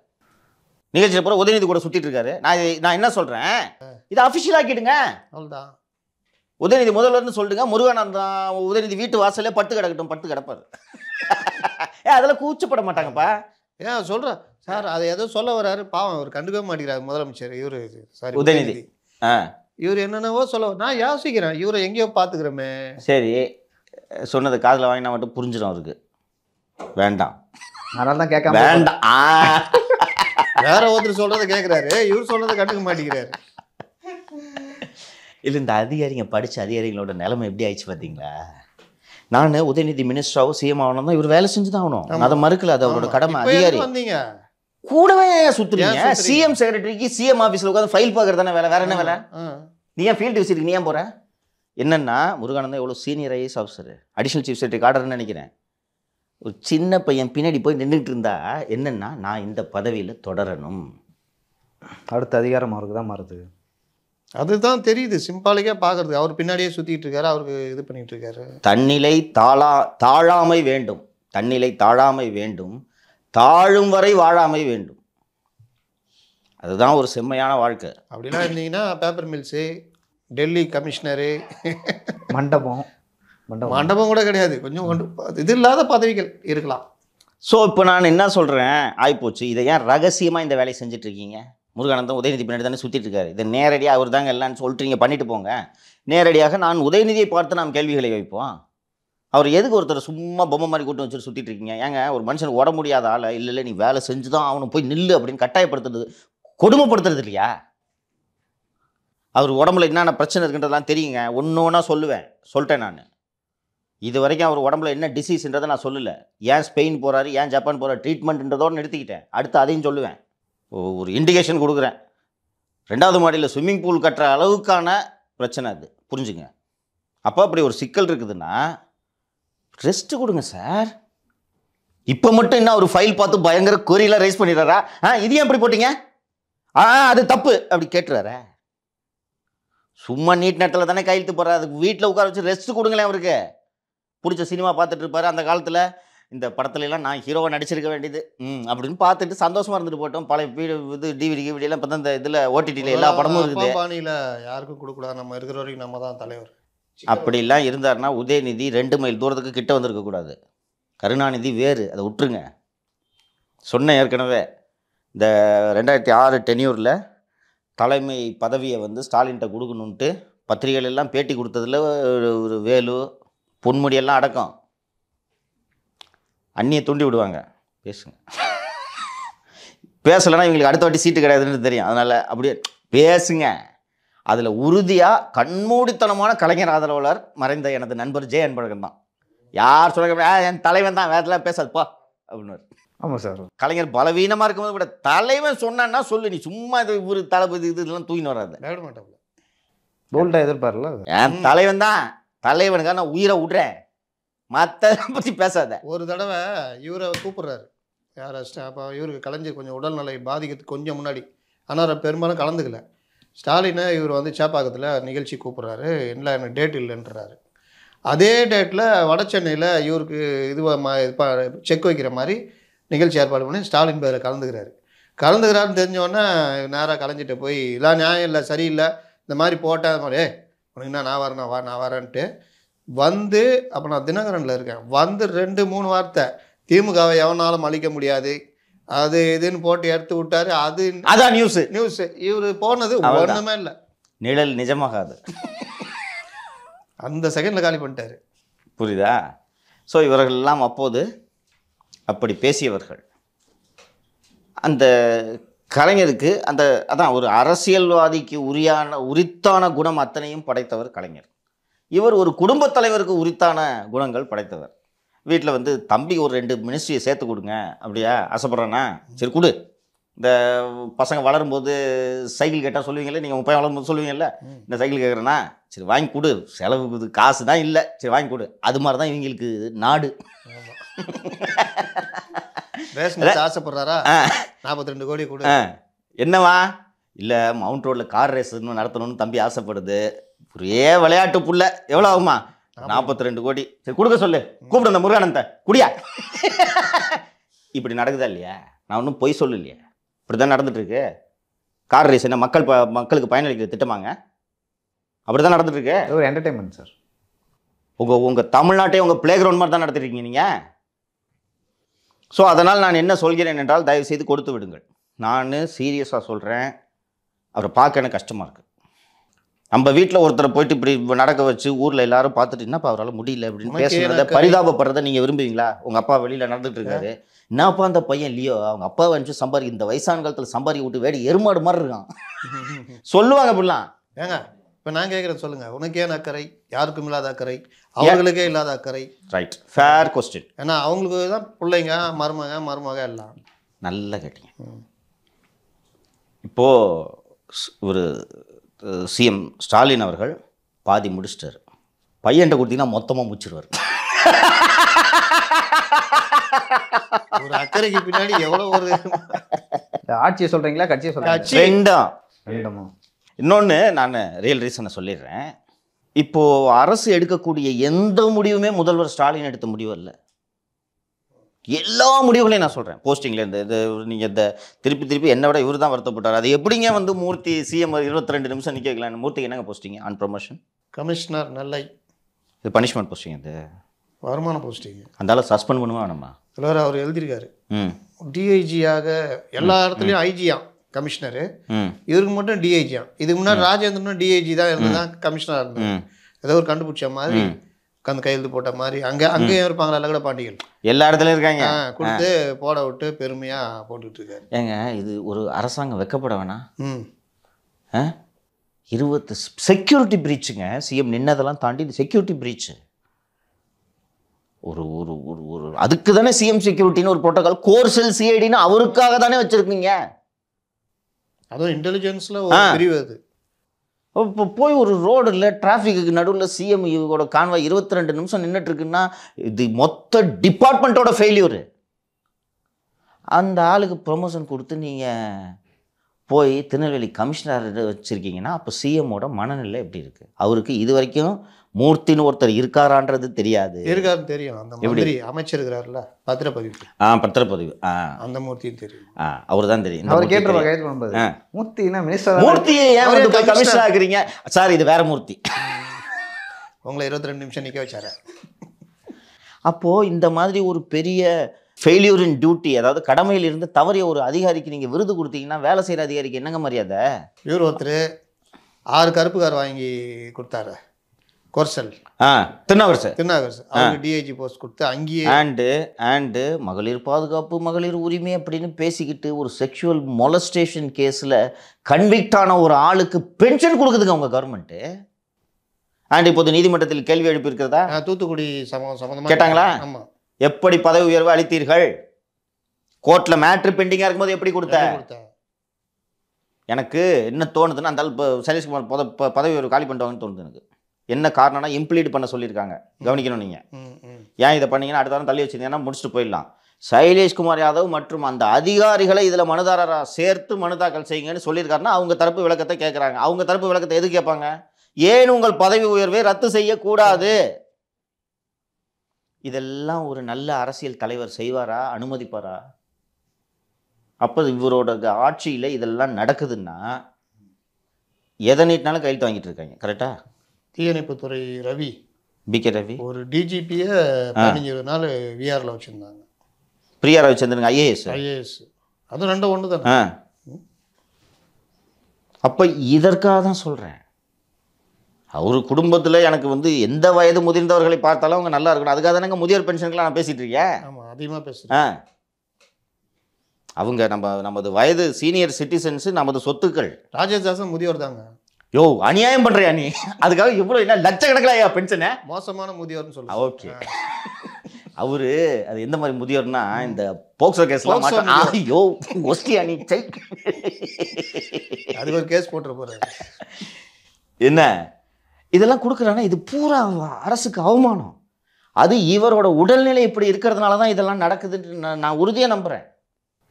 நிகழ்ச்சியில் போகிற உதயநிதி கூட சுற்றிட்டு இருக்காரு நான் நான் என்ன சொல்கிறேன் இதை அஃபிஷியல் ஆக்கிடுங்க அவ்வளோதான் உதயநிதி முதல்வர்னு சொல்லிடுங்க முருகானந்தான் உதயநிதி வீட்டு வாசலே பட்டு கிடக்கட்டும் பட்டு கிடப்பார் ஏன் அதில் கூச்சப்பட மாட்டாங்கப்பா ஏன் சொல்கிறேன் சார் அதை ஏதோ சொல்ல வர்றாரு பாவம் அவர் கண்டுக்கவே மாட்டேங்கிறாரு முதலமைச்சர் இவர் சார் உதயநிதி ஆ இவர் என்னென்னவோ சொல்ல நான் யோசிக்கிறேன் இவரை எங்கேயோ பார்த்துக்கிறோமே சரி சொன்னது காதில் வாங்கினா மட்டும் புரிஞ்சிடும் அவருக்கு வேண்டாம் அதனால தான் கேட்க வேண்டாம் வேற ஒருத்தர் சொல்கிறத கேட்குறாரு இவர் சொல்கிறத கண்டுக்க மாட்டேங்கிறாரு இல்லை இந்த அதிகாரிங்க படித்த அதிகாரிகளோட நிலைமை எப்படி ஆயிடுச்சு பார்த்தீங்களா நான் உதயநிதி மினிஸ்டராகவும் சிஎம் ஆகணும் தான் இவர் வேலை செஞ்சு தான் ஆகணும் அதை மறுக்கல அது அவரோட கடமை அதிகாரி கூடவே சுற்றுறீங்க சிஎம் செக்ரட்டரிக்கு சிஎம் ஆஃபீஸில் உட்காந்து ஃபைல் பார்க்கறது தானே வேலை வேற என்ன வேலை நீ ஏன் ஃபீல்டு விசிட்டுக்கு நீ ஏன் போகிற என்னென்னா முருகானந்தா எவ்வளோ senior IAS officer additional chief secretary காடுறேன்னு நினைக்கிறேன் ஒரு சின்ன பையன் பின்னாடி போய் நின்றுட்டு இருந்தா என்னென்னா நான் இந்த பதவியில் தொடரணும் அடுத்த அதிகாரம் அவருக்கு தான் மாறுது அதுதான் தெரியுது சிம்பாலிக்காக பார்க்குறது அவர் பின்னாடியே சுற்றிட்டு இருக்காரு அவருக்கு இது பண்ணிட்டு இருக்காரு தன்னிலை தாழா தாழாமை வேண்டும் தன்னிலை தாழாமை வேண்டும் தாழும் வரை வாழாமை வேண்டும் அதுதான் ஒரு செம்மையான வாழ்க்கை அப்படிலாம் இருந்தீங்கன்னா பேப்பர் மில்ஸு டெல்லி கமிஷனரு மண்டபம் மண்டபம் மண்டபம் கூட கிடையாது கொஞ்சம் இது இல்லாத பதவிகள் இருக்கலாம் ஸோ இப்போ நான் என்ன சொல்கிறேன் ஆய்ப்போச்சு இதை ஏன் ரகசியமாக இந்த வேலையை செஞ்சுட்ருக்கீங்க முருகானந்தம் உதயநிதி பின்னாடி தானே சுற்றிட்டு இருக்காரு இதை நேரடியாக அவர் தாங்க எல்லாம்னு சொல்லிட்டு நீங்கள் பண்ணிட்டு போங்க நேரடியாக நான் உதயநிதியை பார்த்து நாம் கேள்விகளை வைப்போம் அவர் எதுக்கு ஒருத்தர் சும்மா பொம்மை மாதிரி கூட்டம் வச்சுட்டு சுற்றிட்டு இருக்கீங்க ஏங்க ஒரு மனுஷன் உட முடியாத ஆளை இல்லை இல்லை நீ வேலை செஞ்சு தான் அவனை போய் நில்லு அப்படின்னு கட்டாயப்படுத்துறது கொடுமைப்படுத்துறது இல்லையா அவர் உடம்புல என்னென்ன பிரச்சனை இருக்குன்றதெல்லாம் தெரியுங்க ஒன்று ஒன்றா சொல்லுவேன் சொல்லிட்டேன் நான் இது வரைக்கும் அவர் உடம்புல என்ன டிசீஸ்ன்றதை நான் சொல்லலை ஏன் ஸ்பெயின் போகிறாரு ஏன் ஜப்பான் போகிறாரு ட்ரீட்மெண்ட்ன்றதோடு நிறுத்திக்கிட்டேன் அடுத்து அதையும் சொல்லுவேன் ஒரு இண்டிகேஷன் கொடுக்குறேன் ரெண்டாவது மாடியில் ஸ்விம்மிங் பூல் கட்டுற அளவுக்கான பிரச்சனை அது புரிஞ்சுங்க அப்போ அப்படி ஒரு சிக்கல் இருக்குதுன்னா ரெஸ்ட்டு கொடுங்க சார் இப்போ மட்டும் என்ன ஒரு ஃபைல் பார்த்து பயங்கர கொரியெலாம் ரைஸ் பண்ணிடுறாரா ஆ இது ஏன் இப்படி போட்டிங்க ஆ அது தப்பு அப்படி கேட்டுறாரா சும்மா நீட் நட்டில் தானே கையெழுத்து போடுறாரு அதுக்கு வீட்டில் உட்கார வச்சு ரெஸ்ட் கொடுங்களேன் அவருக்கு பிடிச்ச சினிமா பார்த்துட்டு இருப்பாரு அந்த காலத்தில் இந்த படத்துலலாம் நான் ஹீரோவை நடிச்சிருக்க வேண்டியது ம் அப்படின்னு பார்த்துட்டு சந்தோஷமாக இருந்துட்டு போட்டோம் பழைய வீடு இது டிவிடி கிவிடியெல்லாம் இப்போ தான் இந்த இதில் ஓடிடியில் எல்லா படமும் இருக்குது பாணியில் யாருக்கும் கொடுக்கூடாது நம்ம இருக்கிற வரைக்கும் நம்ம தான் தலைவர் அப்படிலாம் இருந்தார்னா உதயநிதி ரெண்டு மைல் தூரத்துக்கு கிட்ட வந்திருக்கக்கூடாது கருணாநிதி வேறு அதை விட்டுருங்க சொன்னேன் ஏற்கனவே இந்த ரெண்டாயிரத்தி ஆறு டெனியூரில் தலைமை பதவியை வந்து ஸ்டாலின்கிட்ட கொடுக்கணுன்ட்டு பத்திரிகைகள் எல்லாம் பேட்டி கொடுத்ததில் ஒரு வேலு பொன்முடியெல்லாம் அடக்கம் அண்ணியை தூண்டி விடுவாங்க பேசுங்க பேசலைன்னா இவங்களுக்கு அடுத்த வாட்டி சீட்டு கிடையாதுன்னு தெரியும் அதனால் அப்படியே பேசுங்க அதில் உறுதியாக கண்மூடித்தனமான கலைஞர் ஆதரவாளர் மறைந்த எனது நண்பர் ஜெய அன்பழகன் தான் யார் சொல்ல என் தலைவன் தான் வேறலாம் பேசாதுப்பா அப்படின்னு ஆமாம் சார் கலைஞர் பலவீனமாக இருக்கும்போது கூட தலைவன் சொன்னான்னா சொல்லு நீ சும்மா இது ஒரு தளபதி இது இதெல்லாம் தூங்கினு வராது மாட்டோம் போல்டாக எதிர்பார்க்கல என் தலைவன் தான் தலைவனுக்கான நான் உயிரை விட்றேன் மற்ற பற்றி பேசாத ஒரு தடவை இவரை கூப்பிட்றாரு யார் அப்போ இவருக்கு கலைஞர் கொஞ்சம் உடல்நிலை பாதிக்கிறதுக்கு கொஞ்சம் முன்னாடி ஆனால் பெரும்பாலும் கலந்துக்கல ஸ்டாலினை இவர் வந்து சேப்பாக்கத்தில் நிகழ்ச்சி கூப்பிட்றாரு இல்லை எனக்கு டேட் இல்லைன்றாரு அதே டேட்டில் வட சென்னையில் இவருக்கு இது செக் வைக்கிற மாதிரி நிகழ்ச்சி ஏற்பாடு பண்ணி ஸ்டாலின் பேரில் கலந்துக்கிறாரு கலந்துக்கிறாருன்னு தெரிஞ்சோடனே நேராக கலைஞ்சிட்டு போய் இதெல்லாம் நியாயம் இல்லை சரியில்லை இந்த மாதிரி போட்டேன் மாதிரி ஏ உனக்கு நான் வரேன் வா நான் வரேன்ட்டு வந்து அப்போ நான் தினகரனில் இருக்கேன் வந்து ரெண்டு மூணு வார்த்தை திமுகவை எவனாலும் அழிக்க முடியாது அது இதுன்னு போட்டு எடுத்து விட்டாரு அது அதான் நியூஸ் நியூஸ் இவர் போனது ஒன்றுமே இல்லை நிழல் நிஜமாகாது அந்த செகண்டில் காலி பண்ணிட்டாரு புரியுதா ஸோ இவர்கள்லாம் அப்போது அப்படி பேசியவர்கள் அந்த கலைஞருக்கு அந்த அதான் ஒரு அரசியல்வாதிக்கு உரியான உரித்தான குணம் அத்தனையும் படைத்தவர் கலைஞர் இவர் ஒரு குடும்பத் தலைவருக்கு உரித்தான குணங்கள் படைத்தவர் வீட்டில் வந்து தம்பி ஒரு ரெண்டு மினிஸ்ட்ரியை சேர்த்து கொடுங்க அப்படியா ஆசைப்பட்றேண்ணா சரி கொடு இந்த பசங்க வளரும்போது சைக்கிள் கேட்டால் சொல்லுவீங்கல்ல நீங்கள் உங்கள் பையன் வளரும்போது சொல்லுவீங்கல்ல இந்த சைக்கிள் கேட்குறேன்னா சரி வாங்கி கொடு செலவுக்கு காசு தான் இல்லை சரி வாங்கி கொடு அது மாதிரி தான் இவங்களுக்கு நாடு ஆசைப்படுறாரா நாற்பத்தி ரெண்டு கோடி கொடு என்னவா இல்லை மவுண்ட் ரோடில் கார் ரேஸ் நடத்தணும்னு தம்பி ஆசைப்படுது ஒரே விளையாட்டு புள்ள எவ்வளோ ஆகுமா நாற்பத்தி ரெண்டு கோடி சரி கொடுக்க சொல்லு கூப்பிடு அந்த முருகானந்த குடியா இப்படி நடக்குதா இல்லையா நான் ஒன்றும் பொய் சொல்லு இல்லையா இப்படி தான் இருக்கு கார் ரேஸ் என்ன மக்கள் ப மக்களுக்கு பயனளிக்கிற திட்டமாங்க அப்படி தான் நடந்துட்டுருக்கு ஒரு என்டர்டைன்மெண்ட் சார் உங்கள் உங்கள் தமிழ்நாட்டே உங்கள் பிளே கிரவுண்ட் மாதிரி தான் நடத்திருக்கீங்க நீங்கள் ஸோ அதனால் நான் என்ன சொல்கிறேன் என்றால் தயவுசெய்து கொடுத்து விடுங்கள் நான் சீரியஸாக சொல்கிறேன் அவரை பார்க்க எனக்கு கஷ்டமாக இருக்குது நம்ம வீட்டில் ஒருத்தரை போயிட்டு இப்படி நடக்க வச்சு ஊரில் எல்லாரும் பார்த்துட்டு என்னப்பா அவரால் முடியல அப்படின்னு பேசுகிறத பரிதாபப்படுறத நீங்கள் விரும்புவீங்களா உங்கள் அப்பா வெளியில் நடந்துகிட்டு இருக்காரு என்னப்பா அந்த பையன் இல்லையோ அவங்க அப்பா வந்து சம்பாரி இந்த வயசான காலத்தில் சம்பாரி விட்டு வேடி எருமாடு மாதிரி இருக்கான் சொல்லுவாங்க அப்படிலாம் ஏங்க இப்போ நான் கேட்குறேன் சொல்லுங்கள் உனக்கு ஏன் அக்கறை யாருக்கும் இல்லாத அக்கறை அவங்களுக்கே இல்லாத அக்கறை ரைட் ஃபேர் கொஸ்டின் ஏன்னா அவங்களுக்கு தான் பிள்ளைங்க மருமக மருமக எல்லாம் நல்லா கேட்டீங்க இப்போது ஒரு சிஎம் ஸ்டாலின் அவர்கள் பாதி முடிச்சிட்டார் பையன்ட்ட கொடுத்தீங்கன்னா மொத்தமாக முடிச்சிருவார் ஒரு அக்கறைக்கு பின்னாடி எவ்வளோ ஒரு ஆட்சியை சொல்கிறீங்களா கட்சியை சொல்கிறீங்க ரெண்டும் ரெண்டுமா இன்னொன்று நான் ரியல் ரீசனை சொல்லிடுறேன் இப்போது அரசு எடுக்கக்கூடிய எந்த முடிவுமே முதல்வர் ஸ்டாலின் எடுத்த முடிவு இல்லை எல்லா முடிவுகளையும் நான் சொல்கிறேன் போஸ்டிங்கில் இந்த இது நீங்கள் இந்த திருப்பி திருப்பி என்ன விட இவர் தான் வருத்தப்பட்டார் அது எப்படிங்க வந்து மூர்த்தி சிஎம் இருபத்தி ரெண்டு நிமிஷம் நிற்க வைக்கலாம் மூர்த்தி என்னங்க posting on promotion commissioner Nellai இது பனிஷ்மெண்ட் போஸ்டிங் இது வருமான போஸ்டிங் அந்தால சஸ்பெண்ட் பண்ணுவா நம்ம இல்லை அவர் எழுதியிருக்காரு டிஐஜியாக எல்லா இடத்துலையும் ஐஜியா கமிஷனரு இவருக்கு மட்டும் டிஐஜியா இதுக்கு முன்னாடி ராஜேந்திரனும் டிஐஜி தான் இருந்தது தான் கமிஷனராக இருந்தது ஏதோ ஒரு கண்டுபிடிச்ச மாதிரி உட்காந்து கையெழுத்து போட்ட மாதிரி அங்கே அங்கேயும் இருப்பாங்களா லகட கூட பாண்டிகள் எல்லா இடத்துலையும் இருக்காங்க கொடுத்து போட விட்டு பெருமையாக போட்டுக்கிட்டு இருக்காரு ஏங்க இது ஒரு அரசாங்கம் வைக்கப்பட வேணாம் ம் இருபத்து செக்யூரிட்டி பிரீச்சுங்க சிஎம் நின்னதெல்லாம் தாண்டி இந்த செக்யூரிட்டி பிரீச்சு ஒரு ஒரு ஒரு ஒரு அதுக்கு தானே சிஎம் செக்யூரிட்டின்னு ஒரு ப்ரோட்டோக்கால் கோர் செல் சிஐடின்னு அவருக்காக தானே வச்சுருக்கீங்க அதுவும் இன்டெலிஜென்ஸில் பிரிவு அது இப்போ போய் ஒரு ரோடில் டிராஃபிக்கு நடுவில் சிஎம் இவோட கான்வாய் இருபத்தி ரெண்டு நிமிஷம் நின்றுட்டுருக்குன்னா இது மொத்த டிபார்ட்மெண்ட்டோட ஃபெயில்யூரு அந்த ஆளுக்கு ப்ரொமோஷன் கொடுத்து நீங்கள் போய் திருநெல்வேலி கமிஷனர் வச்சுருக்கீங்கன்னா அப்போ சிஎம்மோட மனநிலை எப்படி இருக்குது அவருக்கு இது வரைக்கும் மூர்த்தின்னு ஒருத்தர் இருக்காரான்றது தெரியாது இருக்காரு தெரியும் அந்த மாதிரி அமைச்சிருக்கிறாருல பத்திரப்பதிவு ஆ பத்திரப்பதிவு ஆ அந்த மூர்த்தியும் தெரியும் ஆ அவர் தான் தெரியும் அவர் கேட்டுருவா கைது பண்ணும்போது என்ன மினிஸ்டர் மூர்த்தியை ஏன் வந்து கமிஷனர் ஆக்குறீங்க சார் இது வேற மூர்த்தி உங்களை இருபத்தி ரெண்டு நிமிஷம் நிற்க வச்சாரு அப்போது இந்த மாதிரி ஒரு பெரிய ஃபெயிலியூர் இன் டியூட்டி அதாவது கடமையிலிருந்து தவறிய ஒரு அதிகாரிக்கு நீங்கள் விருது கொடுத்தீங்கன்னா வேலை செய்கிற அதிகாரிக்கு என்னங்க மரியாதை இவர் ஒருத்தர் ஆறு கருப்பு கார் வாங்கி கொடுத்தாரு கொர்சல் ஆ திருநாகர்சு திருநாகர்சு அவங்க டிஐஜி போஸ்ட் கொடுத்து அங்கேயே அண்டு அண்டு மகளிர் பாதுகாப்பு மகளிர் உரிமை அப்படின்னு பேசிக்கிட்டு ஒரு செக்ஷுவல் மொலஸ்டேஷன் கேஸில் கன்விக்ட் ஆன ஒரு ஆளுக்கு பென்ஷன் கொடுக்குதுங்க உங்கள் கவர்மெண்ட்டு அண்ட் இப்போது நீதிமன்றத்தில் கேள்வி எழுப்பியிருக்கிறதா தூத்துக்குடி சமம் சம்மந்தமாக கேட்டாங்களா எப்படி பதவி உயர்வு அளித்தீர்கள் கோர்ட்டில் மேட்ரு பெண்டிங்காக இருக்கும்போது எப்படி கொடுத்த எனக்கு என்ன தோணுதுன்னா அந்த சதீஷ்குமார் பதவி உயர்வு காலி பண்ணுவாங்கன்னு தோணுது எனக்கு என்ன காரணம்னா இம்ப்ளீட் பண்ண சொல்லியிருக்காங்க கவனிக்கணும் நீங்கள் ஏன் இதை பண்ணீங்கன்னா அடுத்த வாரம் தள்ளி வச்சிருந்தீங்கன்னா முடிச்சுட்டு போயிடலாம் சைலேஷ்குமார் யாதவ் மற்றும் அந்த அதிகாரிகளை இதில் மனுதாரராக சேர்த்து மனு தாக்கல் செய்யுங்கன்னு சொல்லியிருக்காருன்னா அவங்க தரப்பு விளக்கத்தை கேட்குறாங்க அவங்க தரப்பு விளக்கத்தை எது கேட்பாங்க ஏன் உங்கள் பதவி உயர்வை ரத்து செய்யக்கூடாது இதெல்லாம் ஒரு நல்ல அரசியல் தலைவர் செய்வாரா அனுமதிப்பாரா அப்போ இவரோட ஆட்சியில் இதெல்லாம் நடக்குதுன்னா எதை நீட்டினாலும் கையெழுத்து வாங்கிட்டு இருக்காங்க கரெக்டாக தீயணைப்புத்துறை ரவி பி கே ரவி ஒரு டிஜிபியை பதினஞ்சு நாள் விஆரில் வச்சுருந்தாங்க பிரியா ரவிச்சந்திரன் ஐஏஎஸ் ஐஏஎஸ் அது ரெண்டும் ஒன்று தானே அப்போ இதற்காக தான் சொல்கிறேன் அவர் குடும்பத்தில் எனக்கு வந்து எந்த வயது முதிர்ந்தவர்களை பார்த்தாலும் அவங்க நல்லா இருக்கணும் அதுக்காக தானே முதியோர் பென்ஷன்கெலாம் நான் பேசிகிட்டு இருக்கேன் ஆமாம் அதிகமாக பேசுகிறேன் அவங்க நம்ம நமது வயது சீனியர் சிட்டிசன்ஸு நமது சொத்துக்கள் ராஜேஷ் தாசன் முதியோர் தாங்க யோ அநியாயம் பண்றியா நீ அதுக்காக இவ்வளோ என்ன லட்சக்கணக்கில் பென்ஷன் மோசமான முதியோர்னு சொல்லலாம் ஓகே அவரு அது எந்த மாதிரி முதியோர்னா இந்த போக்சோ கேஸ்லாம் ஐயோ ஒஸ்டி அணி சை அது ஒரு கேஸ் போட்டு போறாரு என்ன இதெல்லாம் கொடுக்குறாங்கன்னா இது பூரா அரசுக்கு அவமானம் அது இவரோட உடல்நிலை இப்படி இருக்கிறதுனால தான் இதெல்லாம் நடக்குதுன்னு நான் நான் உறுதியாக நம்புகிறேன்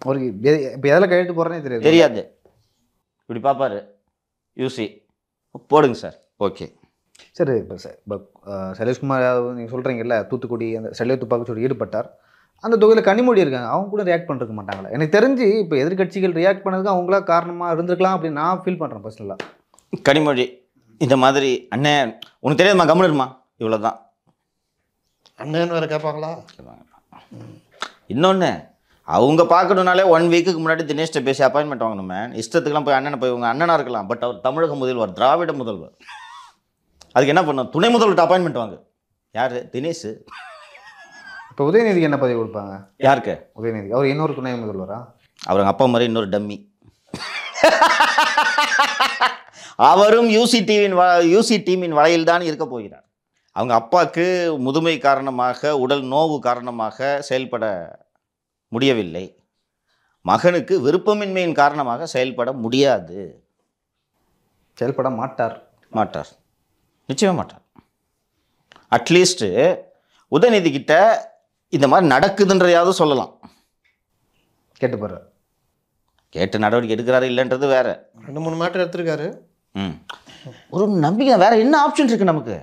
அவருக்கு இப்போ எதில் கழித்து போகிறேன்னே தெரியாது தெரியாது இப்படி பார்ப்பாரு யூசி போடுங்க சார் ஓகே சார் இப்போ சார் இப்போ சைலேஷ்குமார் நீங்கள் சொல்கிறீங்கல்ல தூத்துக்குடி அந்த செல்லை துப்பாக்கிச்சோடு ஈடுபட்டார் அந்த தொகையில் கனிமொழி இருக்காங்க அவங்க கூட ரியாக்ட் பண்ணிருக்க மாட்டாங்களா எனக்கு தெரிஞ்சு இப்போ எதிர்கட்சிகள் ரியாக்ட் பண்ணதுக்கு அவங்களா காரணமாக இருந்திருக்கலாம் அப்படின்னு நான் ஃபீல் பண்ணுறேன் பர்சனலாக கனிமொழி இந்த மாதிரி அண்ணே உனக்கு தெரியாதுமா கவனிருமா இவ்வளோ தான் அண்ணன் வேறு கேட்பாங்களா இன்னொன்று அவங்க பார்க்கணுனாலே ஒன் வீக்குக்கு முன்னாடி தினேஷ்ட பேசி அப்பாயின்மெண்ட் வாங்கணும் மேன் இஷ்டத்துக்குலாம் போய் அண்ணனை போய் உங்க அண்ணனாக இருக்கலாம் பட் அவர் தமிழக முதல்வர் திராவிட முதல்வர் அதுக்கு என்ன பண்ணும் துணை முதல்வர்கிட்ட அப்பாயின்மெண்ட் வாங்க யார் தினேஷ் இப்போ உதயநிதிக்கு என்ன பதவி கொடுப்பாங்க யாருக்கு உதயநிதி அவர் இன்னொரு துணை முதல்வரா அவர் அப்பா மாதிரி இன்னொரு டம்மி அவரும் யூசி டிவியின் யூசி டீமின் வலையில் தான் இருக்க போகிறார் அவங்க அப்பாவுக்கு முதுமை காரணமாக உடல் நோவு காரணமாக செயல்பட முடியவில்லை மகனுக்கு விருப்பமின்மையின் காரணமாக செயல்பட முடியாது செயல்பட மாட்டார் மாட்டார் நிச்சயமாக மாட்டார் அட்லீஸ்ட்டு உதயநிதி கிட்ட இந்த மாதிரி நடக்குதுன்றதையாவது சொல்லலாம் கேட்டு போகிறார் கேட்டு நடவடிக்கை எடுக்கிறாரு இல்லைன்றது வேற ரெண்டு மூணு மேட்டர் எடுத்திருக்காரு ம் ஒரு நம்பிக்கை வேற என்ன ஆப்ஷன் இருக்கு நமக்கு